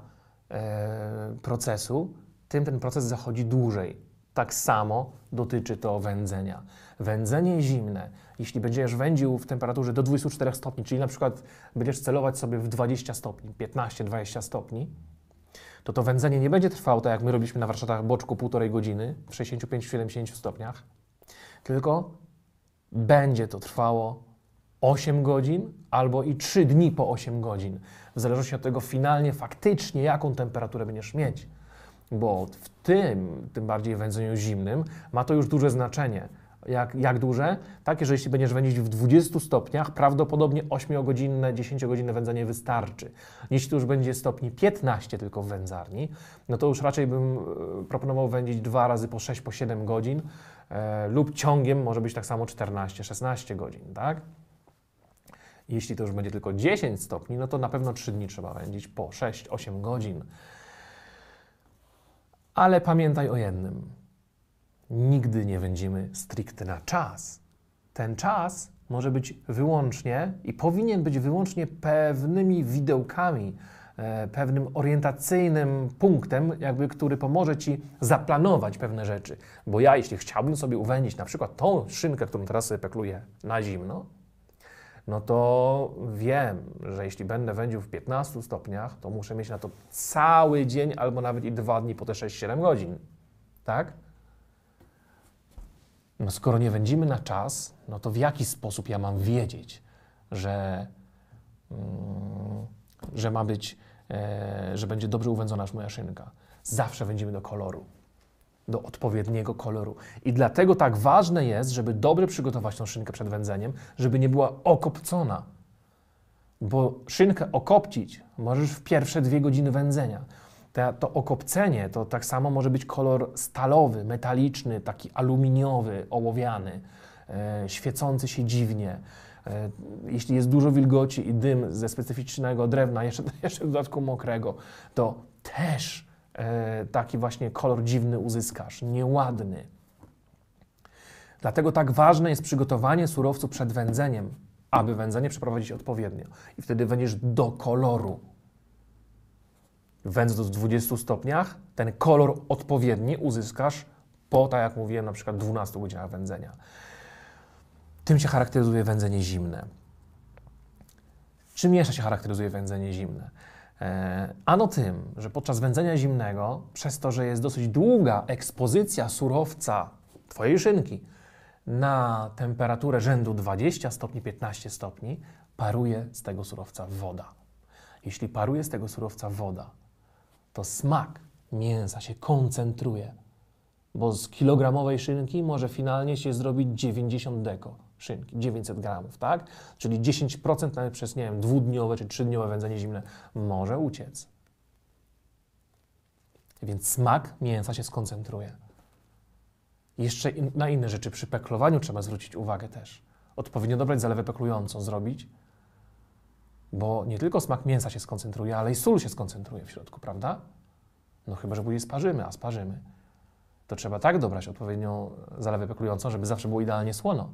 A: e, procesu, tym ten proces zachodzi dłużej. Tak samo dotyczy to wędzenia. Wędzenie zimne, jeśli będziesz wędził w temperaturze do 24 stopni, czyli na przykład będziesz celować sobie w 20 stopni, 15-20 stopni, to to wędzenie nie będzie trwało tak, jak my robiliśmy na warsztatach boczku półtorej godziny w 65-70 stopniach, tylko będzie to trwało 8 godzin albo i 3 dni po 8 godzin, w zależności od tego finalnie, faktycznie, jaką temperaturę będziesz mieć. Bo w tym, tym bardziej wędzeniu zimnym, ma to już duże znaczenie. Jak, jak duże? Takie, że jeśli będziesz wędzić w 20 stopniach, prawdopodobnie 8-godzinne, 10-godzinne wędzenie wystarczy. Jeśli to już będzie stopni 15 tylko w wędzarni, no to już raczej bym e, proponował wędzić dwa razy po 6-7 godzin e, lub ciągiem może być tak samo 14-16 godzin, tak? Jeśli to już będzie tylko 10 stopni, no to na pewno 3 dni trzeba wędzić po 6-8 godzin. Ale pamiętaj o jednym. Nigdy nie wędzimy stricte na czas. Ten czas może być wyłącznie i powinien być wyłącznie pewnymi widełkami, e, pewnym orientacyjnym punktem, jakby, który pomoże Ci zaplanować pewne rzeczy. Bo ja, jeśli chciałbym sobie uwędzić na przykład tą szynkę, którą teraz sobie pekluję na zimno, no to wiem, że jeśli będę wędził w 15 stopniach, to muszę mieć na to cały dzień albo nawet i dwa dni po te 6-7 godzin. Tak? No skoro nie wędzimy na czas, no to w jaki sposób ja mam wiedzieć, że, mm, że ma być, e, że będzie dobrze uwędzona moja szynka? Zawsze wędzimy do koloru do odpowiedniego koloru. I dlatego tak ważne jest, żeby dobrze przygotować tą szynkę przed wędzeniem, żeby nie była okopcona. Bo szynkę okopcić możesz w pierwsze dwie godziny wędzenia. Te, to okopcenie to tak samo może być kolor stalowy, metaliczny, taki aluminiowy, ołowiany, e, świecący się dziwnie. E, jeśli jest dużo wilgoci i dym ze specyficznego drewna, jeszcze, jeszcze w dodatku mokrego, to też E, taki właśnie kolor dziwny uzyskasz, nieładny. Dlatego tak ważne jest przygotowanie surowcu przed wędzeniem, aby wędzenie przeprowadzić odpowiednio. I wtedy wędziesz do koloru. Wędząc w 20 stopniach, ten kolor odpowiedni uzyskasz po, tak jak mówiłem, na przykład 12 godzinach wędzenia. Tym się charakteryzuje wędzenie zimne. Czym jeszcze się charakteryzuje wędzenie zimne? E, ano tym, że podczas wędzenia zimnego, przez to, że jest dosyć długa ekspozycja surowca Twojej szynki na temperaturę rzędu 20 stopni, 15 stopni, paruje z tego surowca woda. Jeśli paruje z tego surowca woda, to smak mięsa się koncentruje, bo z kilogramowej szynki może finalnie się zrobić 90 deko szynki, 900 gramów, tak? Czyli 10% nawet przez, nie wiem, dwudniowe czy trzydniowe wędzenie zimne może uciec. Więc smak mięsa się skoncentruje. Jeszcze in, na inne rzeczy przy peklowaniu trzeba zwrócić uwagę też. Odpowiednio dobrać zalewę peklującą, zrobić, bo nie tylko smak mięsa się skoncentruje, ale i sól się skoncentruje w środku, prawda? No chyba, że później sparzymy, a sparzymy. To trzeba tak dobrać odpowiednią zalewę peklującą, żeby zawsze było idealnie słono.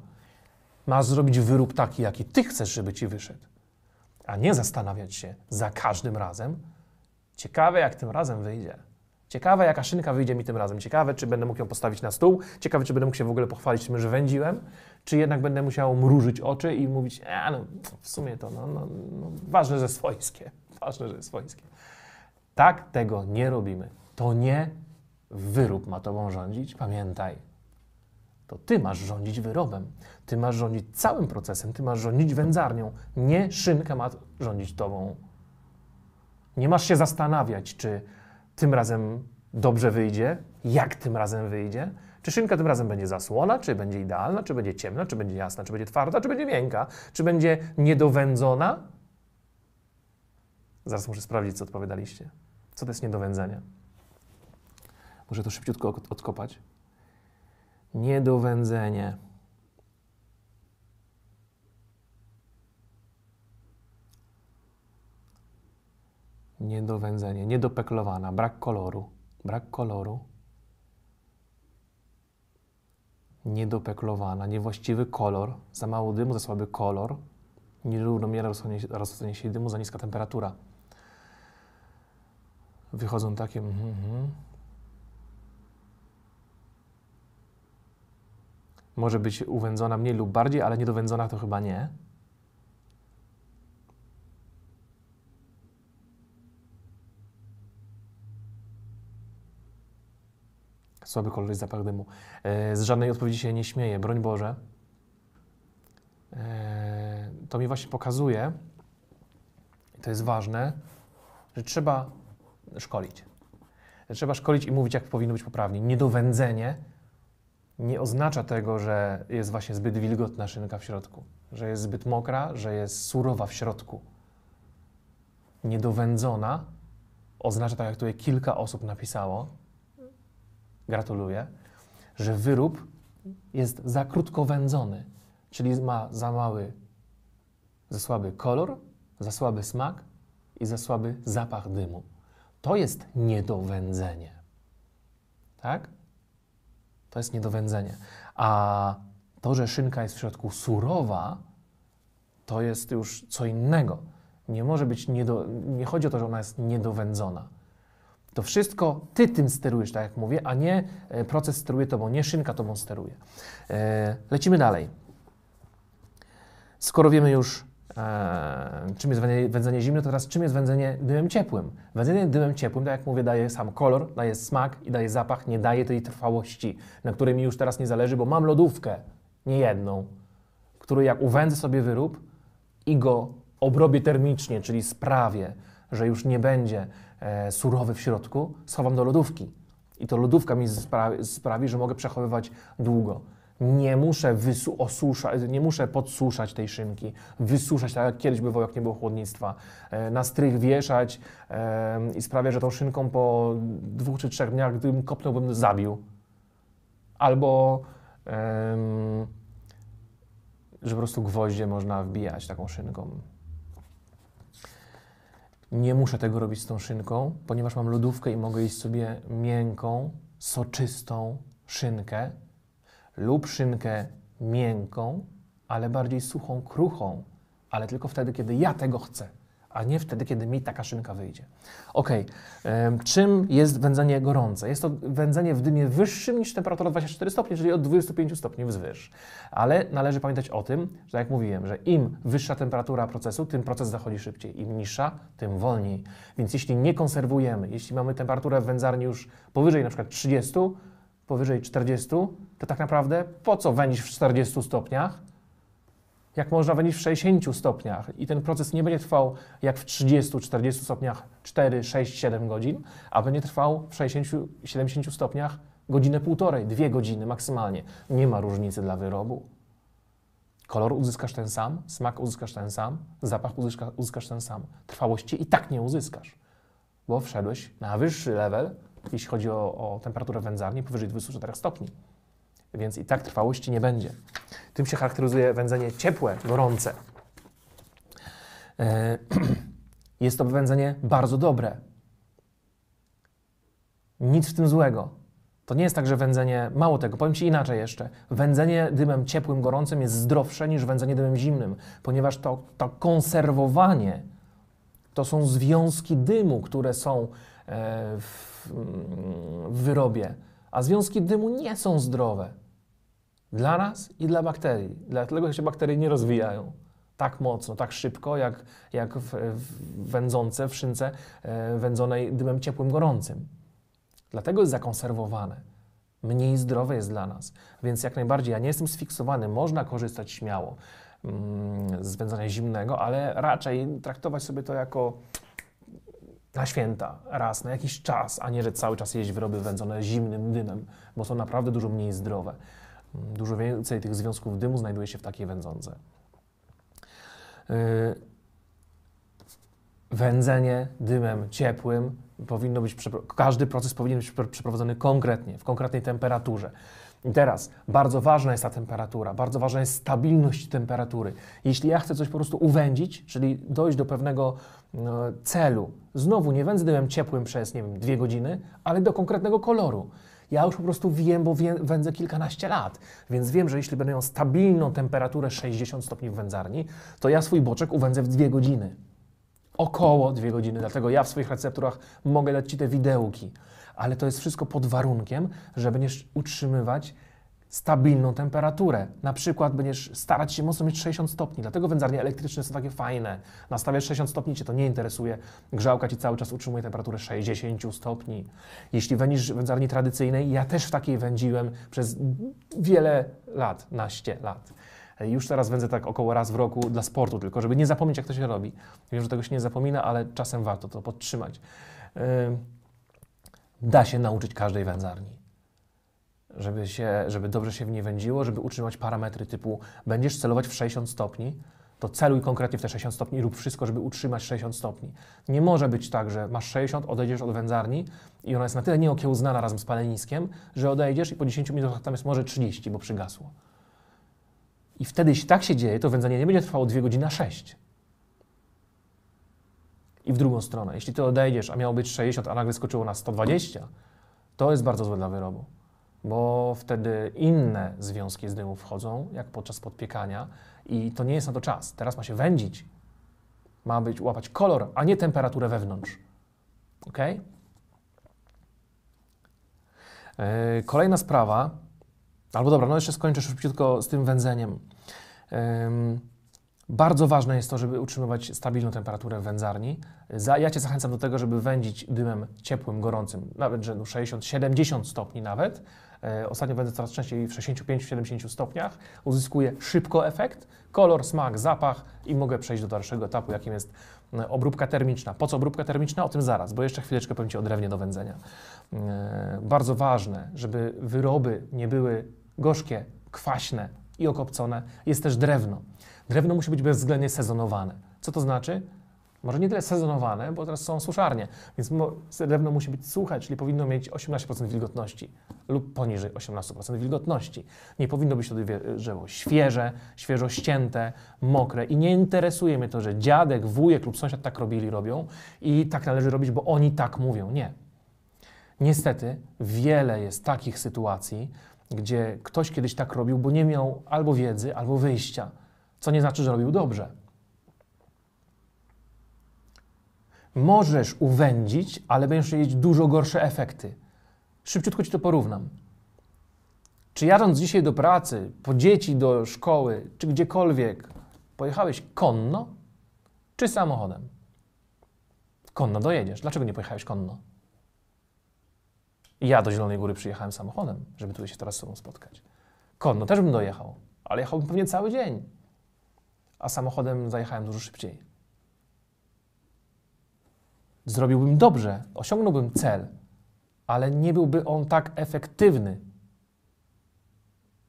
A: Ma zrobić wyrób taki, jaki ty chcesz, żeby ci wyszedł, a nie zastanawiać się za każdym razem. Ciekawe, jak tym razem wyjdzie. Ciekawe, jaka szynka wyjdzie mi tym razem. Ciekawe, czy będę mógł ją postawić na stół. Ciekawe, czy będę mógł się w ogóle pochwalić tym, że wędziłem. Czy jednak będę musiał mrużyć oczy i mówić, e, no, w sumie to no, no, no, ważne, że swojskie. Ważne, że swojskie. Tak tego nie robimy. To nie wyrób ma tobą rządzić. Pamiętaj, to ty masz rządzić wyrobem, ty masz rządzić całym procesem, ty masz rządzić wędzarnią, nie szynka ma rządzić tobą. Nie masz się zastanawiać, czy tym razem dobrze wyjdzie, jak tym razem wyjdzie, czy szynka tym razem będzie zasłona, czy będzie idealna, czy będzie ciemna, czy będzie jasna, czy będzie twarda, czy będzie miękka, czy będzie niedowędzona. Zaraz muszę sprawdzić, co odpowiadaliście. Co to jest niedowędzenie? Muszę to szybciutko odkopać niedowędzenie. Niedowędzenie, niedopeklowana, brak koloru, brak koloru, niedopeklowana, niewłaściwy kolor, za mało dymu, za słaby kolor, nierównomierne rozchodzenie się dymu, za niska temperatura. Wychodzą takie. Mm -hmm. może być uwędzona mniej lub bardziej, ale niedowędzona to chyba nie. Słaby kolor i zapach dymu. E, z żadnej odpowiedzi się nie śmieję, broń Boże. E, to mi właśnie pokazuje, to jest ważne, że trzeba szkolić. trzeba szkolić i mówić, jak powinno być poprawnie. Niedowędzenie nie oznacza tego, że jest właśnie zbyt wilgotna szynka w środku, że jest zbyt mokra, że jest surowa w środku. Niedowędzona oznacza, tak jak tutaj kilka osób napisało, gratuluję, że wyrób jest za krótko wędzony, czyli ma za mały, za słaby kolor, za słaby smak i za słaby zapach dymu. To jest niedowędzenie. Tak? To jest niedowędzenie. A to, że szynka jest w środku surowa, to jest już co innego. Nie może być niedo, nie chodzi o to, że ona jest niedowędzona. To wszystko ty tym sterujesz, tak jak mówię, a nie e, proces steruje tobą, nie szynka tobą steruje. E, lecimy dalej. Skoro wiemy już, Eee, czym jest wędzenie, zimne, to teraz czym jest wędzenie dymem ciepłym. Wędzenie dymem ciepłym, tak jak mówię, daje sam kolor, daje smak i daje zapach, nie daje tej trwałości, na której mi już teraz nie zależy, bo mam lodówkę, nie jedną, który jak uwędzę sobie wyrób i go obrobię termicznie, czyli sprawię, że już nie będzie e, surowy w środku, schowam do lodówki. I to lodówka mi sprawi, sprawi że mogę przechowywać długo. Nie muszę, wysu- osusza, nie muszę podsuszać tej szynki, wysuszać, tak jak kiedyś bywało, jak nie było chłodnictwa, e, na strych wieszać e, i sprawia, że tą szynką po dwóch czy trzech dniach, gdybym kopnął, bym zabił. Albo że po prostu gwoździe można wbijać taką szynką. Nie muszę tego robić z tą szynką, ponieważ mam lodówkę i mogę jeść sobie miękką, soczystą szynkę, lub szynkę miękką, ale bardziej suchą, kruchą, ale tylko wtedy, kiedy ja tego chcę, a nie wtedy, kiedy mi taka szynka wyjdzie. Ok, czym jest wędzenie gorące? Jest to wędzenie w dymie wyższym niż temperatura 24 stopnie, czyli od 25 stopni wzwyż. Ale należy pamiętać o tym, że jak mówiłem, że im wyższa temperatura procesu, tym proces zachodzi szybciej. Im niższa, tym wolniej. Więc jeśli nie konserwujemy, jeśli mamy temperaturę w wędzarni już powyżej np. 30, powyżej 40, to tak naprawdę po co wędzisz w 40 stopniach? Jak można wędzić w 60 stopniach i ten proces nie będzie trwał jak w 30-40 stopniach 4, 6, 7 godzin, a będzie trwał w 60-70 stopniach godzinę półtorej, dwie godziny maksymalnie. Nie ma różnicy dla wyrobu. Kolor uzyskasz ten sam, smak uzyskasz ten sam, zapach uzyska, uzyskasz ten sam. Trwałości i tak nie uzyskasz, bo wszedłeś na wyższy level jeśli chodzi o, o temperaturę wędzarni, powyżej 24 stopni. Więc i tak trwałości nie będzie. Tym się charakteryzuje wędzenie ciepłe, gorące. E, jest to wędzenie bardzo dobre. Nic w tym złego. To nie jest tak, że wędzenie, mało tego, powiem Ci inaczej jeszcze, wędzenie dymem ciepłym, gorącym jest zdrowsze niż wędzenie dymem zimnym, ponieważ to, to konserwowanie to są związki dymu, które są e, w w, wyrobie, a związki dymu nie są zdrowe. Dla nas i dla bakterii. Dlatego się bakterie nie rozwijają tak mocno, tak szybko, jak, jak w, w wędzące w szynce e, wędzonej dymem ciepłym, gorącym. Dlatego jest zakonserwowane. Mniej zdrowe jest dla nas. Więc jak najbardziej, ja nie jestem sfiksowany, można korzystać śmiało mm, z wędzenia zimnego, ale raczej traktować sobie to jako na święta raz, na jakiś czas, a nie, że cały czas jeść wyroby wędzone zimnym dymem, bo są naprawdę dużo mniej zdrowe. Dużo więcej tych związków dymu znajduje się w takiej wędzonce. Y, wędzenie dymem ciepłym powinno być, każdy proces powinien być przeprowadzony konkretnie, w konkretnej temperaturze. I teraz bardzo ważna jest ta temperatura, bardzo ważna jest stabilność temperatury. Jeśli ja chcę coś po prostu uwędzić, czyli dojść do pewnego e, celu, znowu nie wędzę ciepłym przez, nie wiem, dwie godziny, ale do konkretnego koloru. Ja już po prostu wiem, bo wie, wędzę kilkanaście lat, więc wiem, że jeśli będę miał stabilną temperaturę 60 stopni w wędzarni, to ja swój boczek uwędzę w dwie godziny. Około dwie godziny, dlatego ja w swoich recepturach mogę dać Ci te widełki ale to jest wszystko pod warunkiem, że będziesz utrzymywać stabilną temperaturę. Na przykład będziesz starać się mocno mieć 60 stopni, dlatego wędzarnie elektryczne są takie fajne. Nastawiasz 60 stopni, Cię to nie interesuje, grzałka Ci cały czas utrzymuje temperaturę 60 stopni. Jeśli wędzisz w wędzarni tradycyjnej, ja też w takiej wędziłem przez wiele lat, naście lat. Już teraz wędzę tak około raz w roku dla sportu tylko, żeby nie zapomnieć jak to się robi. Wiem, że tego się nie zapomina, ale czasem warto to podtrzymać. Yy da się nauczyć każdej wędzarni. Żeby, się, żeby dobrze się w niej wędziło, żeby utrzymać parametry typu będziesz celować w 60 stopni, to celuj konkretnie w te 60 stopni i rób wszystko, żeby utrzymać 60 stopni. Nie może być tak, że masz 60, odejdziesz od wędzarni i ona jest na tyle nieokiełznana razem z paleniskiem, że odejdziesz i po 10 minutach tam jest może 30, bo przygasło. I wtedy, jeśli tak się dzieje, to wędzanie nie będzie trwało 2 godziny, a 6 i w drugą stronę. Jeśli ty odejdziesz, a miało być 60, a nagle skoczyło na 120, to jest bardzo złe dla wyrobu, bo wtedy inne związki z dymu wchodzą, jak podczas podpiekania, i to nie jest na to czas. Teraz ma się wędzić, ma być łapać kolor, a nie temperaturę wewnątrz. Ok? E, kolejna sprawa, albo dobra, no jeszcze skończę szybciutko z tym wędzeniem. Bardzo ważne jest to, żeby utrzymywać stabilną temperaturę w wędzarni. Ja Cię zachęcam do tego, żeby wędzić dymem ciepłym, gorącym, nawet że 60-70 no stopni nawet. E, ostatnio wędzę coraz częściej w 65-70 stopniach. Uzyskuję szybko efekt, kolor, smak, zapach i mogę przejść do dalszego etapu, jakim jest e, obróbka termiczna. Po co obróbka termiczna? O tym zaraz, bo jeszcze chwileczkę powiem Ci o drewnie do wędzenia. E, bardzo ważne, żeby wyroby nie były gorzkie, kwaśne i okopcone. Jest też drewno. Drewno musi być bezwzględnie sezonowane. Co to znaczy? Może nie tyle sezonowane, bo teraz są suszarnie, więc drewno musi być suche, czyli powinno mieć 18% wilgotności lub poniżej 18% wilgotności. Nie powinno być to drzewo świeże, świeżo ścięte, mokre i nie interesuje mnie to, że dziadek, wujek lub sąsiad tak robili, robią i tak należy robić, bo oni tak mówią. Nie. Niestety wiele jest takich sytuacji, gdzie ktoś kiedyś tak robił, bo nie miał albo wiedzy, albo wyjścia co nie znaczy, że robił dobrze. Możesz uwędzić, ale będziesz mieć dużo gorsze efekty. Szybciutko ci to porównam. Czy jadąc dzisiaj do pracy, po dzieci do szkoły, czy gdziekolwiek, pojechałeś konno czy samochodem? Konno dojedziesz. Dlaczego nie pojechałeś konno? Ja do Zielonej Góry przyjechałem samochodem, żeby tu się teraz z sobą spotkać. Konno też bym dojechał, ale jechałbym pewnie cały dzień a samochodem zajechałem dużo szybciej. Zrobiłbym dobrze, osiągnąłbym cel, ale nie byłby on tak efektywny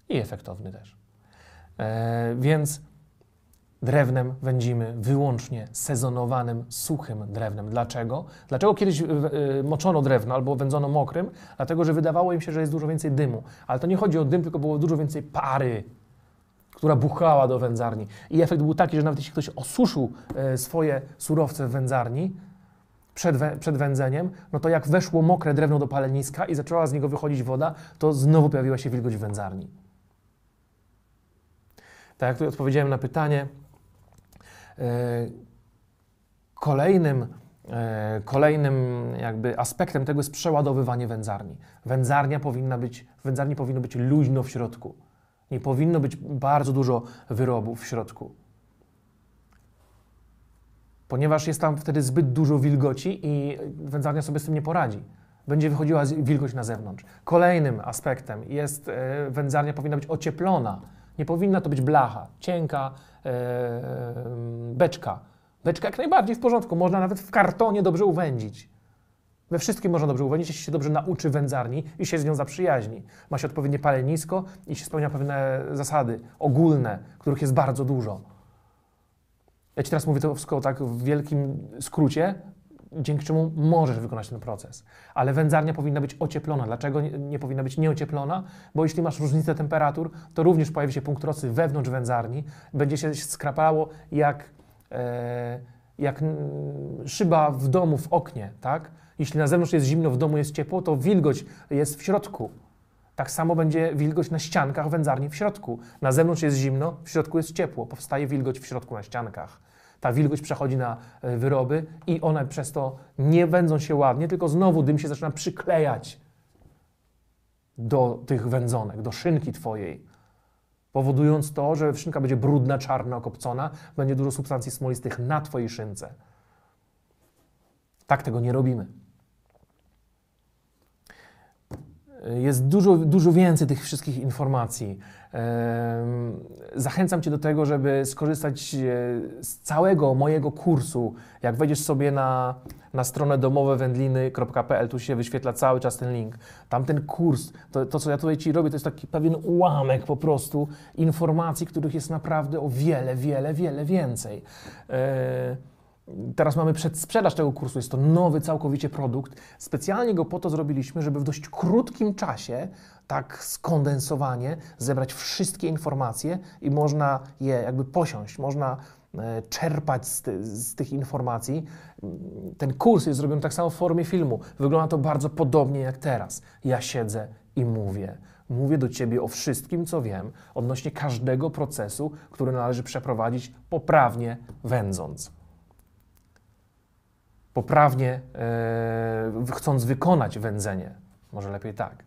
A: i efektowny też. E, więc drewnem wędzimy wyłącznie sezonowanym, suchym drewnem. Dlaczego? Dlaczego kiedyś e, e, moczono drewno albo wędzono mokrym? Dlatego, że wydawało im się, że jest dużo więcej dymu. Ale to nie chodzi o dym, tylko było dużo więcej pary która buchała do wędzarni. I efekt był taki, że nawet jeśli ktoś osuszył e, swoje surowce w wędzarni, przed, przed wędzeniem, no to jak weszło mokre drewno do paleniska i zaczęła z niego wychodzić woda, to znowu pojawiła się wilgoć w wędzarni. Tak jak tutaj odpowiedziałem na pytanie, e, kolejnym, e, kolejnym jakby aspektem tego jest przeładowywanie wędzarni. Wędzarnia powinna być, wędzarni powinno być luźno w środku. Nie powinno być bardzo dużo wyrobów w środku. Ponieważ jest tam wtedy zbyt dużo wilgoci i wędzarnia sobie z tym nie poradzi. Będzie wychodziła wilgoć na zewnątrz. Kolejnym aspektem jest, e, wędzarnia powinna być ocieplona. Nie powinna to być blacha, cienka e, beczka. Beczka jak najbardziej w porządku, można nawet w kartonie dobrze uwędzić. We wszystkim można dobrze uwolnić, jeśli się dobrze nauczy wędzarni i się z nią zaprzyjaźni. Ma się odpowiednie palenisko i się spełnia pewne zasady ogólne, których jest bardzo dużo. Ja Ci teraz mówię to wszystko tak w wielkim skrócie, dzięki czemu możesz wykonać ten proces. Ale wędzarnia powinna być ocieplona. Dlaczego nie powinna być nieocieplona? Bo jeśli masz różnicę temperatur, to również pojawi się punkt rocy wewnątrz wędzarni. Będzie się skrapało jak, e, jak szyba w domu w oknie, tak? Jeśli na zewnątrz jest zimno, w domu jest ciepło, to wilgoć jest w środku. Tak samo będzie wilgoć na ściankach wędzarni w środku. Na zewnątrz jest zimno, w środku jest ciepło. Powstaje wilgoć w środku na ściankach. Ta wilgoć przechodzi na e, wyroby i one przez to nie wędzą się ładnie, tylko znowu dym się zaczyna przyklejać do tych wędzonek, do szynki twojej, powodując to, że szynka będzie brudna, czarna, okopcona, będzie dużo substancji smolistych na twojej szynce. Tak tego nie robimy. Jest dużo, dużo więcej tych wszystkich informacji. Zachęcam Cię do tego, żeby skorzystać e, z całego mojego kursu. Jak wejdziesz sobie na, na stronę domowewędliny.pl, tu się wyświetla cały czas ten link. Tam ten kurs, to, to co ja tutaj Ci robię, to jest taki pewien ułamek po prostu informacji, których jest naprawdę o wiele, wiele, wiele więcej. E, Teraz mamy przedsprzedaż tego kursu, jest to nowy całkowicie produkt. Specjalnie go po to zrobiliśmy, żeby w dość krótkim czasie, tak skondensowanie, zebrać wszystkie informacje i można je jakby posiąść, można e, czerpać z, ty, z, tych informacji. Ten kurs jest zrobiony tak samo w formie filmu. Wygląda to bardzo podobnie jak teraz. Ja siedzę i mówię. Mówię do Ciebie o wszystkim, co wiem odnośnie każdego procesu, który należy przeprowadzić poprawnie wędząc poprawnie, e, chcąc wykonać wędzenie. Może lepiej tak.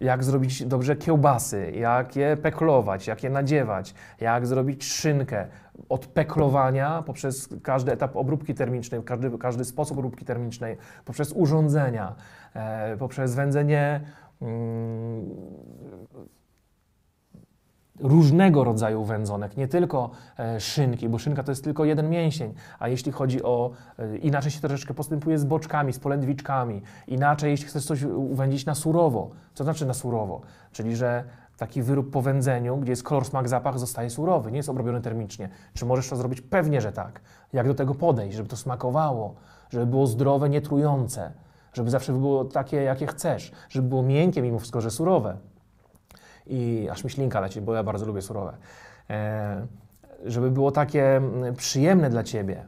A: Jak zrobić dobrze kiełbasy, jak je peklować, jak je nadziewać, jak zrobić szynkę. Od peklowania poprzez każdy etap obróbki termicznej, każdy, każdy sposób obróbki termicznej, poprzez urządzenia, e, poprzez wędzenie. Mm, różnego rodzaju wędzonek, nie tylko e, szynki, bo szynka to jest tylko jeden mięsień, a jeśli chodzi o, e, inaczej się troszeczkę postępuje z boczkami, z polędwiczkami, inaczej jeśli chcesz coś uwędzić na surowo, co znaczy na surowo, czyli że taki wyrób po wędzeniu, gdzie jest kolor, smak, zapach, zostaje surowy, nie jest obrobiony termicznie. Czy możesz to zrobić? Pewnie, że tak. Jak do tego podejść, żeby to smakowało, żeby było zdrowe, nietrujące, żeby zawsze było takie, jakie chcesz, żeby było miękkie mimo wszystko, że surowe i aż mi ślinka leci, bo ja bardzo lubię surowe. E, żeby było takie mm, przyjemne dla Ciebie.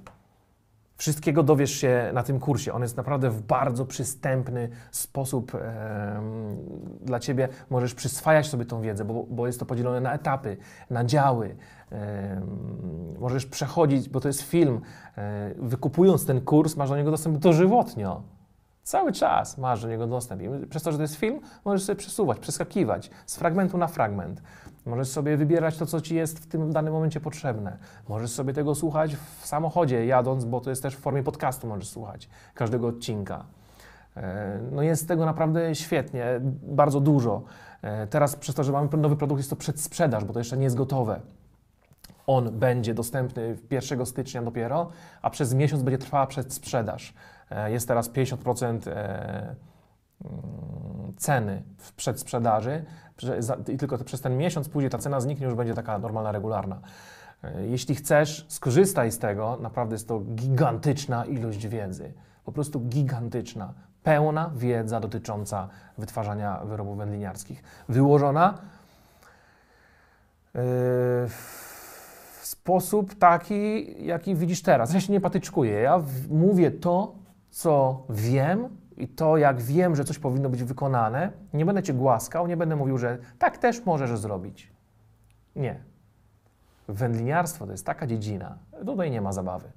A: Wszystkiego dowiesz się na tym kursie. On jest naprawdę w bardzo przystępny sposób e, mm, dla Ciebie. Możesz przyswajać sobie tą wiedzę, bo, bo jest to podzielone na etapy, na działy. E, mm, możesz przechodzić, bo to jest film. E, wykupując ten kurs, masz do niego dostęp dożywotnio. Cały czas masz do niego dostęp. I przez to, że to jest film, możesz sobie przesuwać, przeskakiwać z fragmentu na fragment. Możesz sobie wybierać to, co ci jest w tym danym momencie potrzebne. Możesz sobie tego słuchać w samochodzie jadąc, bo to jest też w formie podcastu możesz słuchać każdego odcinka. E, no jest tego naprawdę świetnie, bardzo dużo. E, teraz przez to, że mamy nowy produkt, jest to przedsprzedaż, bo to jeszcze nie jest gotowe. On będzie dostępny 1 stycznia dopiero, a przez miesiąc będzie trwała przedsprzedaż. E, jest teraz 50% e, mm, ceny w przedsprzedaży i tylko przez ten miesiąc później ta cena zniknie, już będzie taka normalna, regularna. E, jeśli chcesz, skorzystaj z tego. Naprawdę jest to gigantyczna ilość wiedzy. Po prostu gigantyczna. Pełna wiedza dotycząca wytwarzania wyrobów wędliniarskich. Wyłożona w sposób taki, jaki widzisz teraz. Ja się nie patyczkuję. Ja mówię to, co wiem i to, jak wiem, że coś powinno być wykonane, nie będę cię głaskał, nie będę mówił, że tak też możesz zrobić. Nie. Wędliniarstwo to jest taka dziedzina, tutaj nie ma zabawy.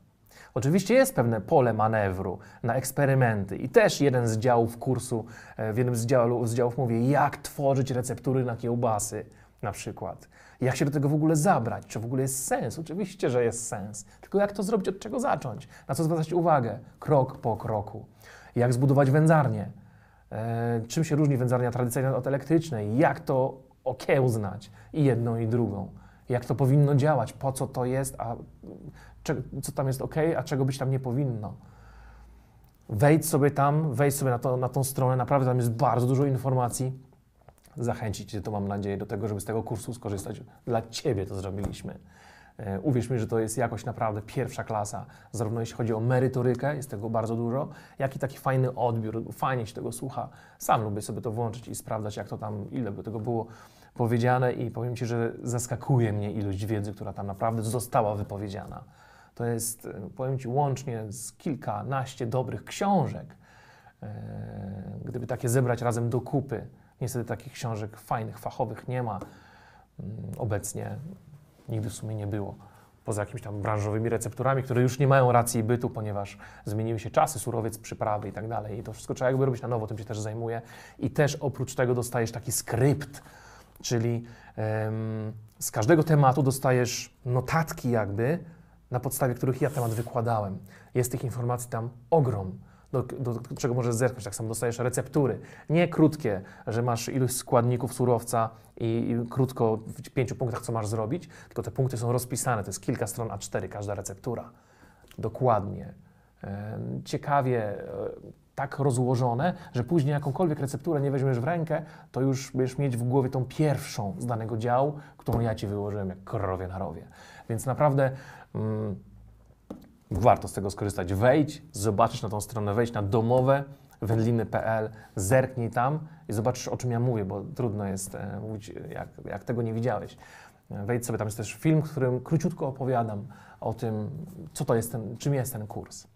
A: Oczywiście jest pewne pole manewru na eksperymenty i też jeden z działów kursu, e, w jednym z, z działów mówię, jak tworzyć receptury na kiełbasy na przykład. Jak się do tego w ogóle zabrać? Czy w ogóle jest sens? Oczywiście, że jest sens. Tylko jak to zrobić, od czego zacząć? Na co zwracać uwagę? Krok po kroku. Jak zbudować wędzarnię? E, czym się różni wędzarnia tradycyjna od elektrycznej? Jak to okiełznać? I jedną, i drugą. Jak to powinno działać? Po co to jest? A co tam jest ok, a czego być tam nie powinno? Wejdź sobie tam, wejdź sobie na, to, na tą stronę. Naprawdę tam jest bardzo dużo informacji zachęcić Cię, to mam nadzieję, do tego, żeby z tego kursu skorzystać. Dla Ciebie to zrobiliśmy. E, uwierz mi, że to jest jakoś naprawdę pierwsza klasa, zarówno jeśli chodzi o merytorykę, jest tego bardzo dużo, jak i taki fajny odbiór, fajnie się tego słucha. Sam lubię sobie to włączyć i sprawdzać, jak to tam, ile by tego było powiedziane i powiem Ci, że zaskakuje mnie ilość wiedzy, która tam naprawdę została wypowiedziana. To jest, e, powiem Ci, łącznie z kilkanaście dobrych książek, e, gdyby takie zebrać razem do kupy, Niestety takich książek fajnych, fachowych nie ma mm, obecnie. Nigdy w sumie nie było. Poza jakimiś tam branżowymi recepturami, które już nie mają racji bytu, ponieważ zmieniły się czasy, surowiec, przyprawy i tak dalej. I to wszystko trzeba jakby robić na nowo, tym się też zajmuję. I też oprócz tego dostajesz taki skrypt, czyli z każdego tematu dostajesz notatki jakby, na podstawie których ja temat wykładałem. Jest tych informacji tam ogrom do, do, do, czego możesz zerknąć. Tak samo dostajesz receptury. Nie krótkie, że masz ilość składników surowca i, i, krótko w pięciu punktach, co masz zrobić, tylko te punkty są rozpisane. To jest kilka stron A4, każda receptura. Dokładnie. Ciekawie e, tak rozłożone, że później jakąkolwiek recepturę nie weźmiesz w rękę, to już będziesz mieć w głowie tą pierwszą z danego działu, którą ja ci wyłożyłem jak krowie na rowie. Więc naprawdę. Mm, Warto z tego skorzystać. Wejdź, zobaczysz na tą stronę, wejdź na domowe wędliny.pl, zerknij tam i zobaczysz, o czym ja mówię, bo trudno jest e, mówić, jak, jak tego nie widziałeś. Wejdź sobie, tam jest też film, w którym króciutko opowiadam o tym, co to jest ten, czym jest ten kurs.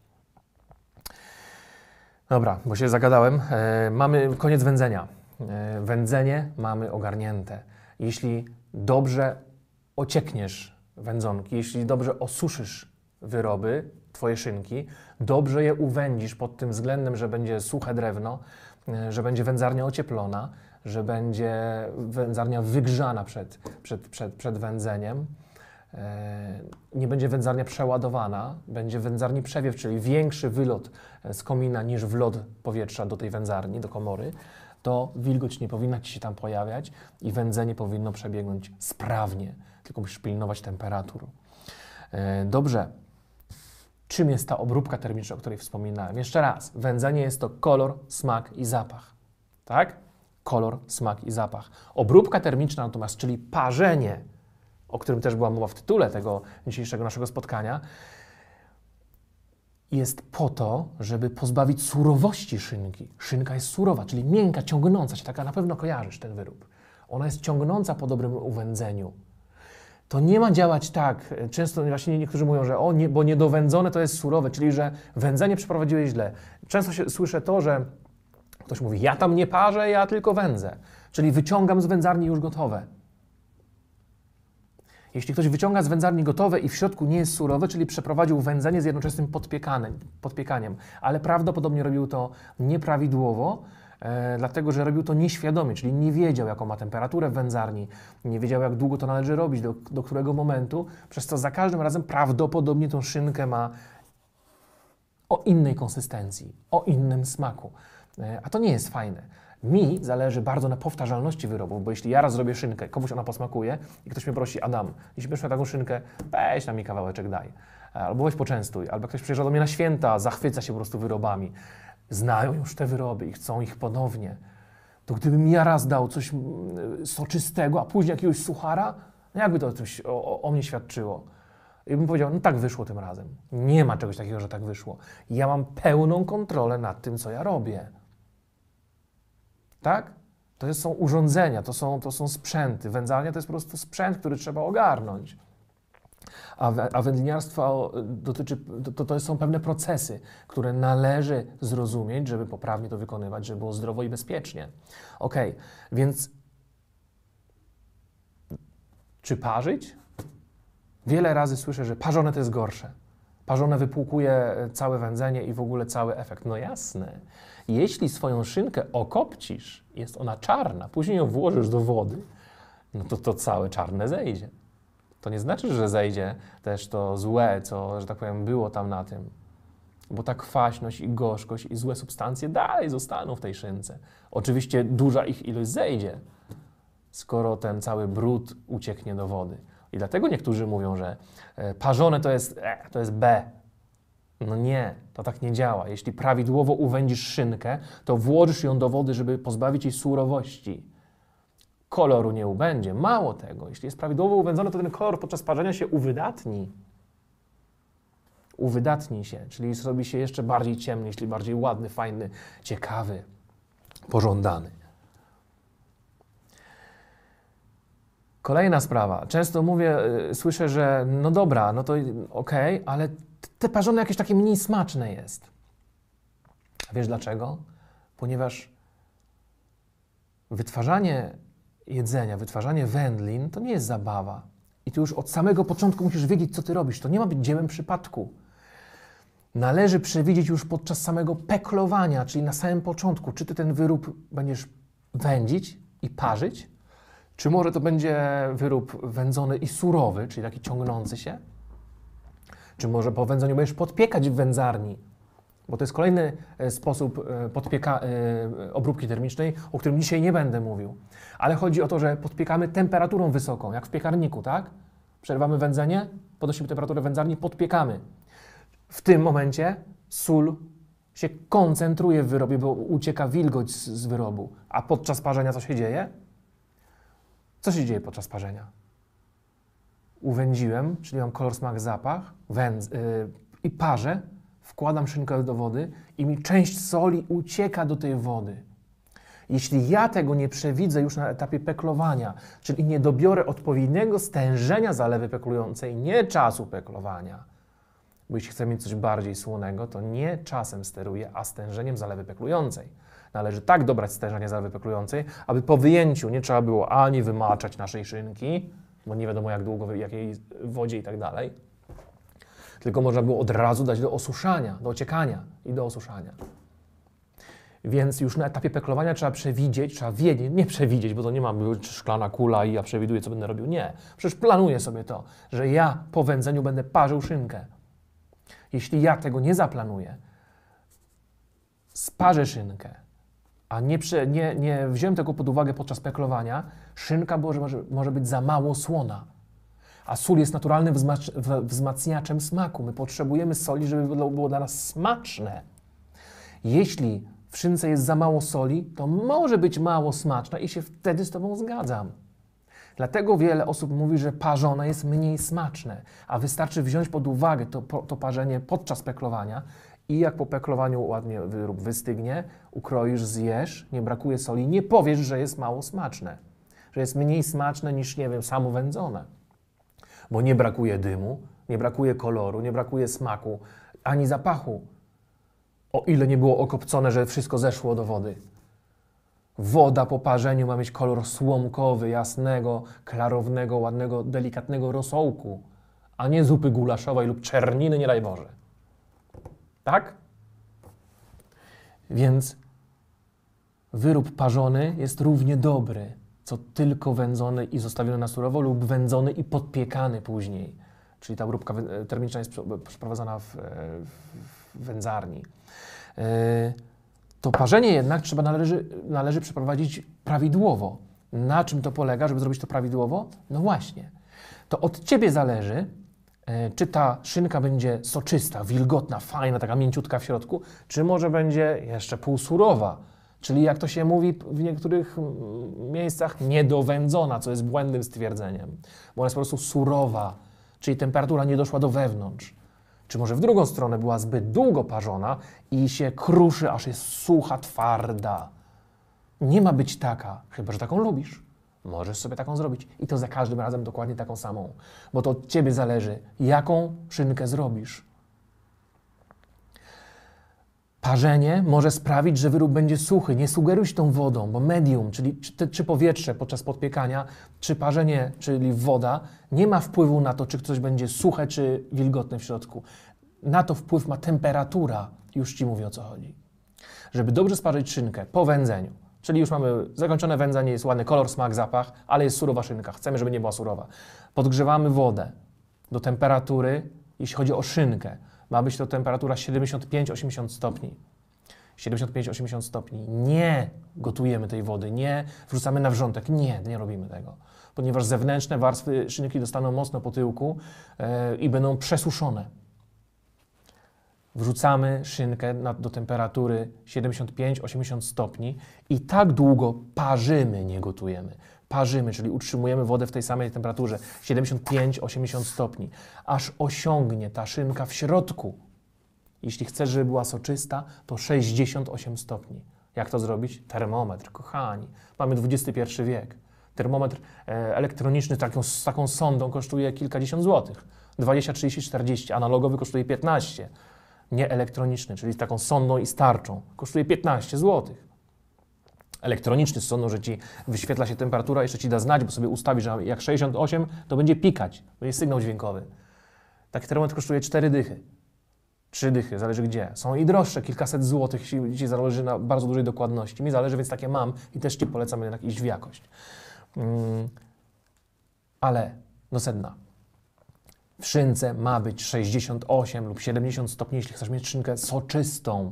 A: Dobra, bo się zagadałem. E, mamy koniec wędzenia. E, wędzenie mamy ogarnięte. Jeśli dobrze ociekniesz wędzonki, jeśli dobrze osuszysz wyroby, Twoje szynki, dobrze je uwędzisz pod tym względem, że będzie suche drewno, e, że będzie wędzarnia ocieplona, że będzie wędzarnia wygrzana przed, przed, przed, przed wędzeniem. E, nie będzie wędzarnia przeładowana, będzie wędzarni przewiew, czyli większy wylot e, z komina niż wlot powietrza do tej wędzarni, do komory, to wilgoć nie powinna ci się tam pojawiać i wędzenie powinno przebiegnąć sprawnie, tylko musisz pilnować temperatur. Dobrze, Czym jest ta obróbka termiczna, o której wspominałem? Jeszcze raz, wędzenie jest to kolor, smak i zapach. Tak? Kolor, smak i zapach. Obróbka termiczna natomiast, czyli parzenie, o którym też była mowa w tytule tego dzisiejszego naszego spotkania, jest po to, żeby pozbawić surowości szynki. Szynka jest surowa, czyli miękka, ciągnąca się, taka na pewno kojarzysz ten wyrób. Ona jest ciągnąca po dobrym uwędzeniu to nie ma działać tak. Często właśnie niektórzy mówią, że o, nie, bo niedowędzone to jest surowe, czyli że wędzenie przeprowadziłeś źle. Często się, słyszę to, że ktoś mówi, ja tam nie parzę, ja tylko wędzę. Czyli wyciągam z wędzarni już gotowe. Jeśli ktoś wyciąga z wędzarni gotowe i w środku nie jest surowe, czyli przeprowadził wędzenie z jednoczesnym podpiekaniem, podpiekaniem ale prawdopodobnie robił to nieprawidłowo, E, dlatego że robił to nieświadomie, czyli nie wiedział, jaką ma temperaturę w wędzarni, nie wiedział, jak długo to należy robić, do, do którego momentu, przez co za każdym razem prawdopodobnie tą szynkę ma o innej konsystencji, o innym smaku. E, a to nie jest fajne. Mi zależy bardzo na powtarzalności wyrobów, bo jeśli ja raz zrobię szynkę, komuś ona posmakuje i ktoś mnie prosi, Adam, jeśli będziesz miał taką szynkę, weź na mi kawałeczek daj. E, albo weź poczęstuj, albo ktoś przyjeżdża do mnie na święta, zachwyca się po prostu wyrobami znają już te wyroby i chcą ich ponownie, to gdybym ja raz dał coś mm, soczystego, a później jakiegoś suchara, no jakby to coś o, o, o mnie świadczyło? I bym powiedział, no tak wyszło tym razem. Nie ma czegoś takiego, że tak wyszło. Ja mam pełną kontrolę nad tym, co ja robię. Tak? To są urządzenia, to są, to są sprzęty. Wędzalnia to jest po prostu sprzęt, który trzeba ogarnąć a, a wędliniarstwo e, dotyczy, to, to są pewne procesy, które należy zrozumieć, żeby poprawnie to wykonywać, żeby było zdrowo i bezpiecznie. Ok, więc czy parzyć? Wiele razy słyszę, że parzone to jest gorsze. Parzone wypłukuje e, całe wędzenie i w ogóle cały efekt. No jasne. Jeśli swoją szynkę okopcisz, jest ona czarna, później ją włożysz do wody, no to to całe czarne zejdzie to nie znaczy, że zejdzie też to złe, co, że tak powiem, było tam na tym. Bo ta kwaśność i gorzkość i złe substancje dalej zostaną w tej szynce. Oczywiście duża ich ilość zejdzie, skoro ten cały brud ucieknie do wody. I dlatego niektórzy mówią, że e, parzone to jest e, to jest B. No nie, to tak nie działa. Jeśli prawidłowo uwędzisz szynkę, to włożysz ją do wody, żeby pozbawić jej surowości koloru nie ubędzie. Mało tego, jeśli jest prawidłowo uwędzony, to ten kolor podczas parzenia się uwydatni. Uwydatni się, czyli zrobi się jeszcze bardziej ciemny, jeśli bardziej ładny, fajny, ciekawy, pożądany. Kolejna sprawa. Często mówię, y, słyszę, że no dobra, no to okej, okay, ale te parzone jakieś takie mniej smaczne jest. Wiesz dlaczego? Ponieważ wytwarzanie jedzenia, wytwarzanie wędlin to nie jest zabawa. I ty już od samego początku musisz wiedzieć, co ty robisz. To nie ma być dziełem przypadku. Należy przewidzieć już podczas samego peklowania, czyli na samym początku, czy ty ten wyrób będziesz wędzić i parzyć, czy może to będzie wyrób wędzony i surowy, czyli taki ciągnący się, czy może po wędzeniu będziesz podpiekać w wędzarni, bo to jest kolejny e, sposób e, podpieka, e, obróbki termicznej, o którym dzisiaj nie będę mówił. Ale chodzi o to, że podpiekamy temperaturą wysoką, jak w piekarniku, tak? Przerwamy wędzenie, podnosimy temperaturę wędzarni, podpiekamy. W tym momencie sól się koncentruje w wyrobie, bo ucieka wilgoć z, wyrobu. A podczas parzenia co się dzieje? Co się dzieje podczas parzenia? Uwędziłem, czyli mam kolor, smak, zapach, wędz, yy, i parzę, wkładam szynkę do wody i mi część soli ucieka do tej wody. Jeśli ja tego nie przewidzę już na etapie peklowania, czyli nie dobiorę odpowiedniego stężenia zalewy peklującej, nie czasu peklowania, bo jeśli chcę mieć coś bardziej słonego, to nie czasem steruję, a stężeniem zalewy peklującej. Należy tak dobrać stężenie zalewy peklującej, aby po wyjęciu nie trzeba było ani wymaczać naszej szynki, bo nie wiadomo jak długo, w jakiej wodzie i tak dalej, tylko można było od razu dać do osuszania, do ociekania i do osuszania. Więc już na etapie peklowania trzeba przewidzieć, trzeba wiedzieć, nie przewidzieć, bo to nie ma być szklana kula i ja przewiduję, co będę robił. Nie. Przecież planuję sobie to, że ja po wędzeniu będę parzył szynkę. Jeśli ja tego nie zaplanuję, sparzę szynkę, a nie, nie, nie wziąłem tego pod uwagę podczas peklowania, szynka może, może być za mało słona. A sól jest naturalnym wzmacniaczem smaku. My potrzebujemy soli, żeby było dla nas smaczne. Jeśli w szynce jest za mało soli, to może być mało smaczna i się wtedy z Tobą zgadzam. Dlatego wiele osób mówi, że parzone jest mniej smaczne, a wystarczy wziąć pod uwagę to, to parzenie podczas peklowania i jak po peklowaniu ładnie wyrób wystygnie, ukroisz, zjesz, nie brakuje soli, nie powiesz, że jest mało smaczne, że jest mniej smaczne niż, nie wiem, samo wędzone bo nie brakuje dymu, nie brakuje koloru, nie brakuje smaku, ani zapachu. O ile nie było okopcone, że wszystko zeszło do wody. Woda po parzeniu ma mieć kolor słomkowy, jasnego, klarownego, ładnego, delikatnego rosołku, a nie zupy gulaszowej lub czerniny, nie daj Boże. Tak? Więc wyrób parzony jest równie dobry co tylko wędzony i zostawiony na surowo lub wędzony i podpiekany później. Czyli ta obróbka e, termiczna jest e, przeprowadzana e, w, w wędzarni. To parzenie jednak trzeba należy, należy przeprowadzić prawidłowo. Na czym to polega, żeby zrobić to prawidłowo? No właśnie. To od ciebie zależy, czy ta szynka będzie soczysta, wilgotna, fajna, taka mięciutka w środku, czy może będzie jeszcze półsurowa czyli jak to się mówi w niektórych mm, miejscach, niedowędzona, co jest błędnym stwierdzeniem, bo ona jest po prostu surowa, czyli temperatura nie doszła do wewnątrz. Czy może w drugą stronę była zbyt długo parzona i się kruszy, aż jest sucha, twarda. Nie ma być taka, chyba że taką lubisz. Możesz sobie taką zrobić i to za każdym razem dokładnie taką samą, bo to od ciebie zależy, jaką szynkę zrobisz. Parzenie może sprawić, że wyrób będzie suchy. Nie sugeruj się tą wodą, bo medium, czyli czy, czy, powietrze podczas podpiekania, czy parzenie, czyli woda, nie ma wpływu na to, czy coś będzie suche, czy wilgotne w środku. Na to wpływ ma temperatura. Już Ci mówię o co chodzi. Żeby dobrze sparzyć szynkę po wędzeniu, czyli już mamy zakończone wędzenie, jest ładny kolor, smak, zapach, ale jest surowa szynka. Chcemy, żeby nie była surowa. Podgrzewamy wodę do temperatury, jeśli chodzi o szynkę ma być to temperatura 75-80 stopni. 75-80 stopni. Nie gotujemy tej wody, nie wrzucamy na wrzątek, nie, nie robimy tego. Ponieważ zewnętrzne warstwy szynki dostaną mocno po tyłku yy, i będą przesuszone. Wrzucamy szynkę na, do temperatury 75-80 stopni i tak długo parzymy, nie gotujemy parzymy, czyli utrzymujemy wodę w tej samej temperaturze 75-80 stopni, aż osiągnie ta szynka w środku. Jeśli chcesz, żeby była soczysta, to 68 stopni. Jak to zrobić? Termometr, kochani. Mamy XXI wiek. Termometr e, elektroniczny taką, z taką sondą kosztuje kilkadziesiąt złotych. 20, 30, 40. Analogowy kosztuje 15. Nie elektroniczny, czyli z taką sondą i starczą, kosztuje 15 złotych elektroniczny z sądu, że ci wyświetla się temperatura, jeszcze ci da znać, bo sobie ustawisz, że jak 68, to będzie pikać, będzie sygnał dźwiękowy. Taki termometr kosztuje 4 dychy. 3 dychy, zależy gdzie. Są i droższe, kilkaset złotych, ci zależy na bardzo dużej dokładności. Mi zależy, więc takie mam i też ci polecam jednak iść w jakość. Mm. Ale do no sedna. W szynce ma być 68 lub 70 stopni, jeśli chcesz mieć szynkę soczystą.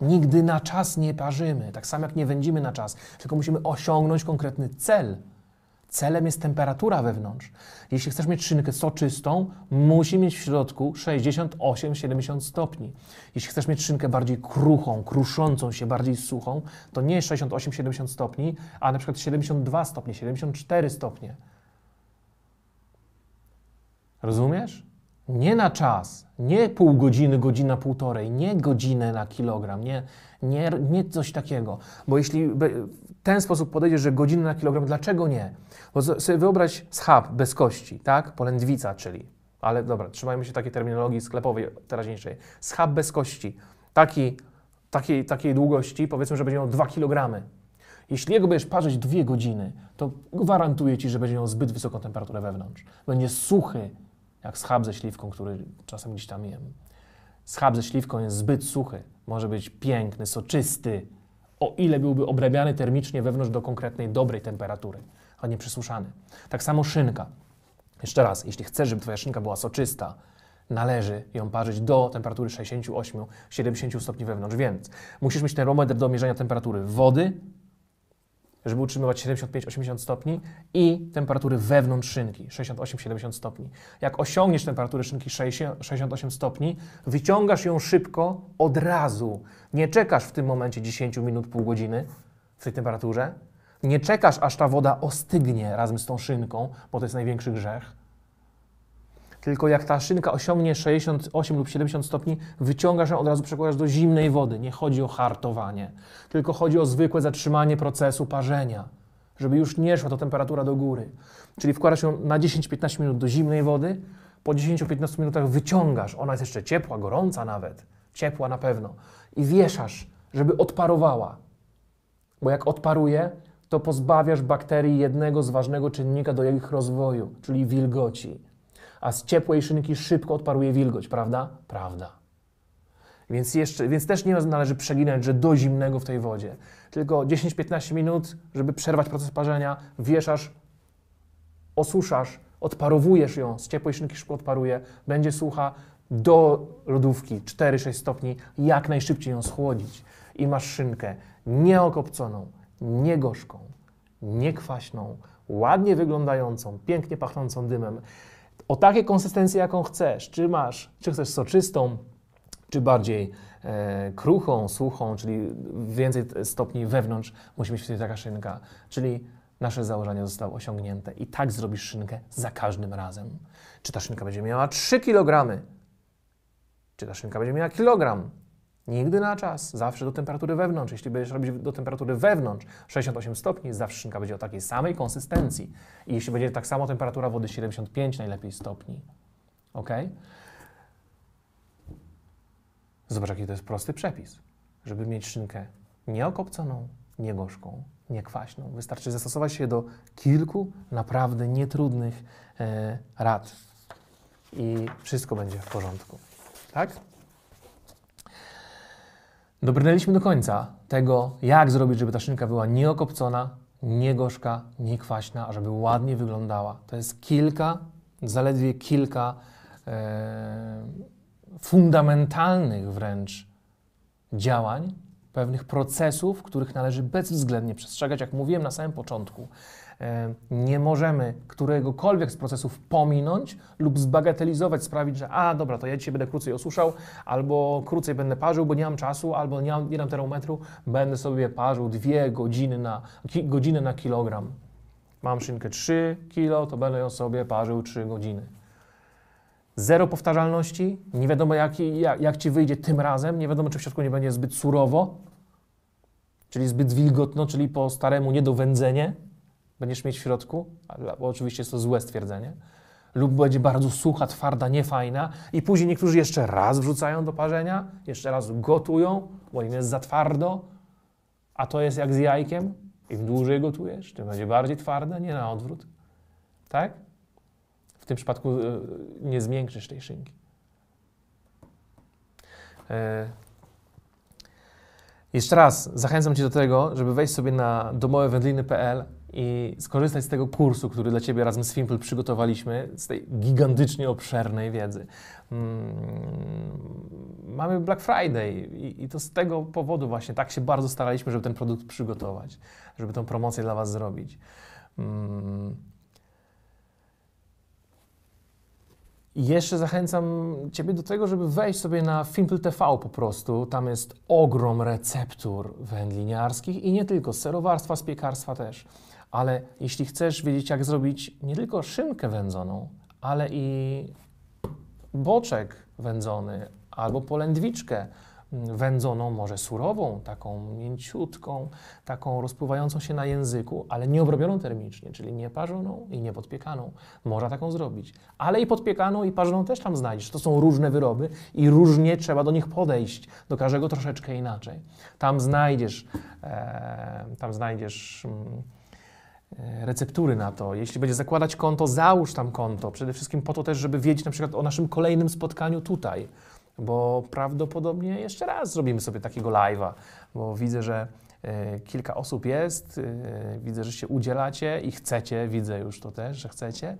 A: Nigdy na czas nie parzymy, tak samo jak nie wędzimy na czas, tylko musimy osiągnąć konkretny cel. Celem jest temperatura wewnątrz. Jeśli chcesz mieć szynkę soczystą, musi mieć w środku 68-70 stopni. Jeśli chcesz mieć szynkę bardziej kruchą, kruszącą się, bardziej suchą, to nie 68-70 stopni, a na przykład 72 stopnie, 74 stopnie. Rozumiesz? Nie na czas, nie pół godziny, godzina, półtorej, nie godzinę na kilogram, nie, nie, nie coś takiego. Bo jeśli w ten sposób podejdziesz, że godzinę na kilogram, dlaczego nie? Bo sobie wyobraź schab bez kości, tak? Polędwica, czyli. Ale dobra, trzymajmy się takiej terminologii sklepowej teraźniejszej. Schab bez kości. Taki, takiej, takiej długości, powiedzmy, że będzie miał 2 kg. Jeśli jego będziesz parzyć 2 godziny, to gwarantuję Ci, że będzie miał zbyt wysoką temperaturę wewnątrz. Będzie suchy, jak schab ze śliwką, który czasem gdzieś tam jem. Schab ze śliwką jest zbyt suchy, może być piękny, soczysty, o ile byłby obrabiany termicznie wewnątrz do konkretnej dobrej temperatury, a nie przysuszany. Tak samo szynka. Jeszcze raz, jeśli chcesz, żeby twoja szynka była soczysta, należy ją parzyć do temperatury 68-70 stopni wewnątrz, więc musisz mieć ten termometr do mierzenia temperatury wody żeby utrzymywać 75-80 stopni i temperatury wewnątrz szynki 68-70 stopni. Jak osiągniesz temperaturę szynki 68 stopni, wyciągasz ją szybko od razu. Nie czekasz w tym momencie 10 minut, pół godziny w tej temperaturze. Nie czekasz, aż ta woda ostygnie razem z tą szynką, bo to jest największy grzech tylko jak ta szynka osiągnie 68 lub 70 stopni, wyciągasz ją od razu przekładasz do zimnej wody. Nie chodzi o hartowanie, tylko chodzi o zwykłe zatrzymanie procesu parzenia, żeby już nie szła ta temperatura do góry. Czyli wkładasz ją na 10-15 minut do zimnej wody, po 10-15 minutach wyciągasz, ona jest jeszcze ciepła, gorąca nawet, ciepła na pewno, i wieszasz, żeby odparowała. Bo jak odparuje, to pozbawiasz bakterii jednego z ważnego czynnika do ich rozwoju, czyli wilgoci a z ciepłej szynki szybko odparuje wilgoć, prawda? Prawda. Więc, jeszcze, więc też nie należy przeginać, że do zimnego w tej wodzie. Tylko 10-15 minut, żeby przerwać proces parzenia, wieszasz, osuszasz, odparowujesz ją, z ciepłej szynki szybko odparuje, będzie sucha, do lodówki 4-6 stopni, jak najszybciej ją schłodzić. I masz szynkę nieokopconą, niegorzką, niekwaśną, ładnie wyglądającą, pięknie pachnącą dymem o takiej konsystencji, jaką chcesz. Czy masz, czy chcesz soczystą, czy bardziej e, kruchą, suchą, czyli więcej stopni wewnątrz musi być wtedy taka szynka. Czyli nasze założenie zostało osiągnięte i tak zrobisz szynkę za każdym razem. Czy ta szynka będzie miała 3 kg? Czy ta szynka będzie miała kilogram? Nigdy na czas, zawsze do temperatury wewnątrz. Jeśli będziesz robić do temperatury wewnątrz 68 stopni, zawsze szynka będzie o takiej samej konsystencji. I jeśli będzie tak samo temperatura wody 75 najlepiej stopni. Ok? Zobacz, jaki to jest prosty przepis, żeby mieć szynkę nieokopconą, niegorzką, niekwaśną. Wystarczy zastosować się do kilku naprawdę nietrudnych e, rad i wszystko będzie w porządku. Tak? Dobrnęliśmy do końca tego, jak zrobić, żeby ta szynka była nieokopcona, nie gorzka, nie kwaśna, a żeby ładnie wyglądała. To jest kilka, zaledwie kilka e, fundamentalnych wręcz działań, pewnych procesów, których należy bezwzględnie przestrzegać, jak mówiłem na samym początku. E, nie możemy któregokolwiek z procesów pominąć lub zbagatelizować, sprawić, że a dobra, to ja dzisiaj będę krócej osuszał, albo krócej będę parzył, bo nie mam czasu, albo nie mam, nie mam termometru, będę sobie parzył dwie godziny na, ki, godziny na kilogram. Mam szynkę 3 kilo, to będę ją sobie parzył 3 godziny. Zero powtarzalności, nie wiadomo jak, jak, jak ci wyjdzie tym razem, nie wiadomo czy w środku nie będzie zbyt surowo, czyli zbyt wilgotno, czyli po staremu niedowędzenie będziesz mieć w środku, bo oczywiście jest to złe stwierdzenie, lub będzie bardzo sucha, twarda, niefajna i później niektórzy jeszcze raz wrzucają do parzenia, jeszcze raz gotują, bo im jest za twardo, a to jest jak z jajkiem. Im dłużej gotujesz, tym będzie bardziej twarde, nie na odwrót. Tak? W tym przypadku e, nie zmiękczysz tej szynki. E, jeszcze raz zachęcam Cię do tego, żeby wejść sobie na domowewędliny.pl i skorzystać z tego kursu, który dla Ciebie razem z Fimple przygotowaliśmy, z tej gigantycznie obszernej wiedzy. Mm, mamy Black Friday i, i, to z tego powodu właśnie tak się bardzo staraliśmy, żeby ten produkt przygotować, żeby tą promocję dla Was zrobić. Mm. I jeszcze zachęcam Ciebie do tego, żeby wejść sobie na Fimple TV po prostu. Tam jest ogrom receptur wędliniarskich i nie tylko, z serowarstwa, z piekarstwa też. Ale jeśli chcesz wiedzieć, jak zrobić nie tylko szynkę wędzoną, ale i boczek wędzony albo polędwiczkę wędzoną, może surową, taką mięciutką, taką rozpływającą się na języku, ale nie obrobioną termicznie, czyli nie parzoną i nie podpiekaną. Można taką zrobić. Ale i podpiekaną i parzoną też tam znajdziesz. To są różne wyroby i różnie trzeba do nich podejść. Do każdego troszeczkę inaczej. Tam znajdziesz, e, tam znajdziesz... Mm, E, receptury na to. Jeśli będzie zakładać konto, załóż tam konto. Przede wszystkim po to też, żeby wiedzieć na przykład o naszym kolejnym spotkaniu tutaj, bo prawdopodobnie jeszcze raz zrobimy sobie takiego live'a, bo widzę, że e, kilka osób jest, e, widzę, że się udzielacie i chcecie, widzę już to też, że chcecie.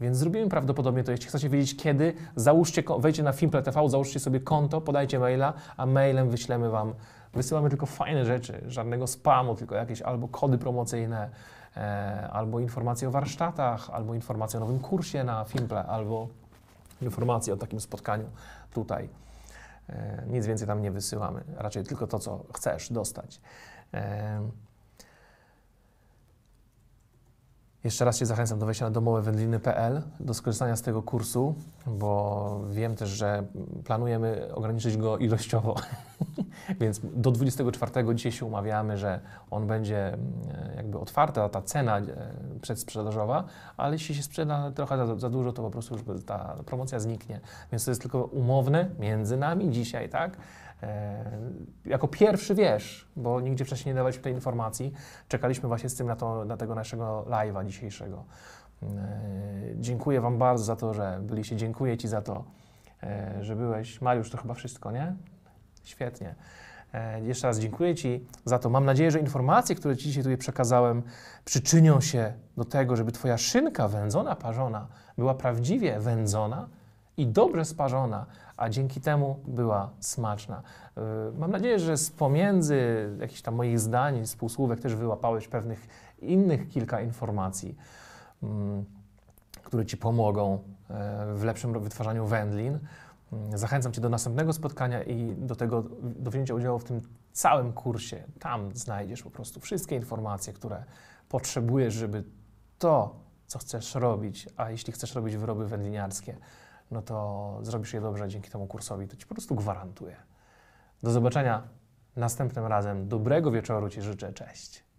A: Więc zrobimy prawdopodobnie to. Jeśli chcecie wiedzieć kiedy, załóżcie, wejdźcie na Fimple TV, załóżcie sobie konto, podajcie maila, a mailem wyślemy Wam. Wysyłamy tylko fajne rzeczy, żadnego spamu, tylko jakieś albo kody promocyjne, E, albo informacje o warsztatach, albo informacje o nowym kursie na Fimple, albo informacje o takim spotkaniu tutaj. E, nic więcej tam nie wysyłamy, raczej tylko to, co chcesz dostać. E, Jeszcze raz się zachęcam do wejścia na domowewędliny.pl, do skorzystania z tego kursu, bo wiem też, że planujemy ograniczyć go ilościowo. Więc do 24 dzisiaj się umawiamy, że on będzie e, jakby otwarta, ta cena e, przedsprzedażowa, ale jeśli się sprzeda trochę za, za dużo, to po prostu już ta promocja zniknie. Więc to jest tylko umowne między nami dzisiaj, tak? E, jako pierwszy wiesz, bo nigdzie wcześniej nie dawaliśmy tej informacji. Czekaliśmy właśnie z tym na, to, na tego naszego live'a dzisiejszego. E, dziękuję Wam bardzo za to, że byliście. Dziękuję Ci za to, e, że byłeś. Mariusz, to chyba wszystko, nie? Świetnie. Jeszcze raz dziękuję Ci za to. Mam nadzieję, że informacje, które Ci dzisiaj tutaj przekazałem, przyczynią się do tego, żeby Twoja szynka wędzona, parzona była prawdziwie wędzona i dobrze sparzona, a dzięki temu była smaczna. Y, mam nadzieję, że z pomiędzy jakichś tam moich zdań, półsłówek też wyłapałeś pewnych innych kilka informacji, mm, które Ci pomogą e, w lepszym wytwarzaniu wędlin. Mm, zachęcam Cię do następnego spotkania i do tego, do wzięcia udziału w tym całym kursie. Tam znajdziesz po prostu wszystkie informacje, które potrzebujesz, żeby to, co chcesz robić, a jeśli chcesz robić wyroby wędliniarskie, no to zrobisz je dobrze dzięki temu kursowi. To ci po prostu gwarantuję. Do zobaczenia następnym razem. Dobrego wieczoru Ci życzę. Cześć.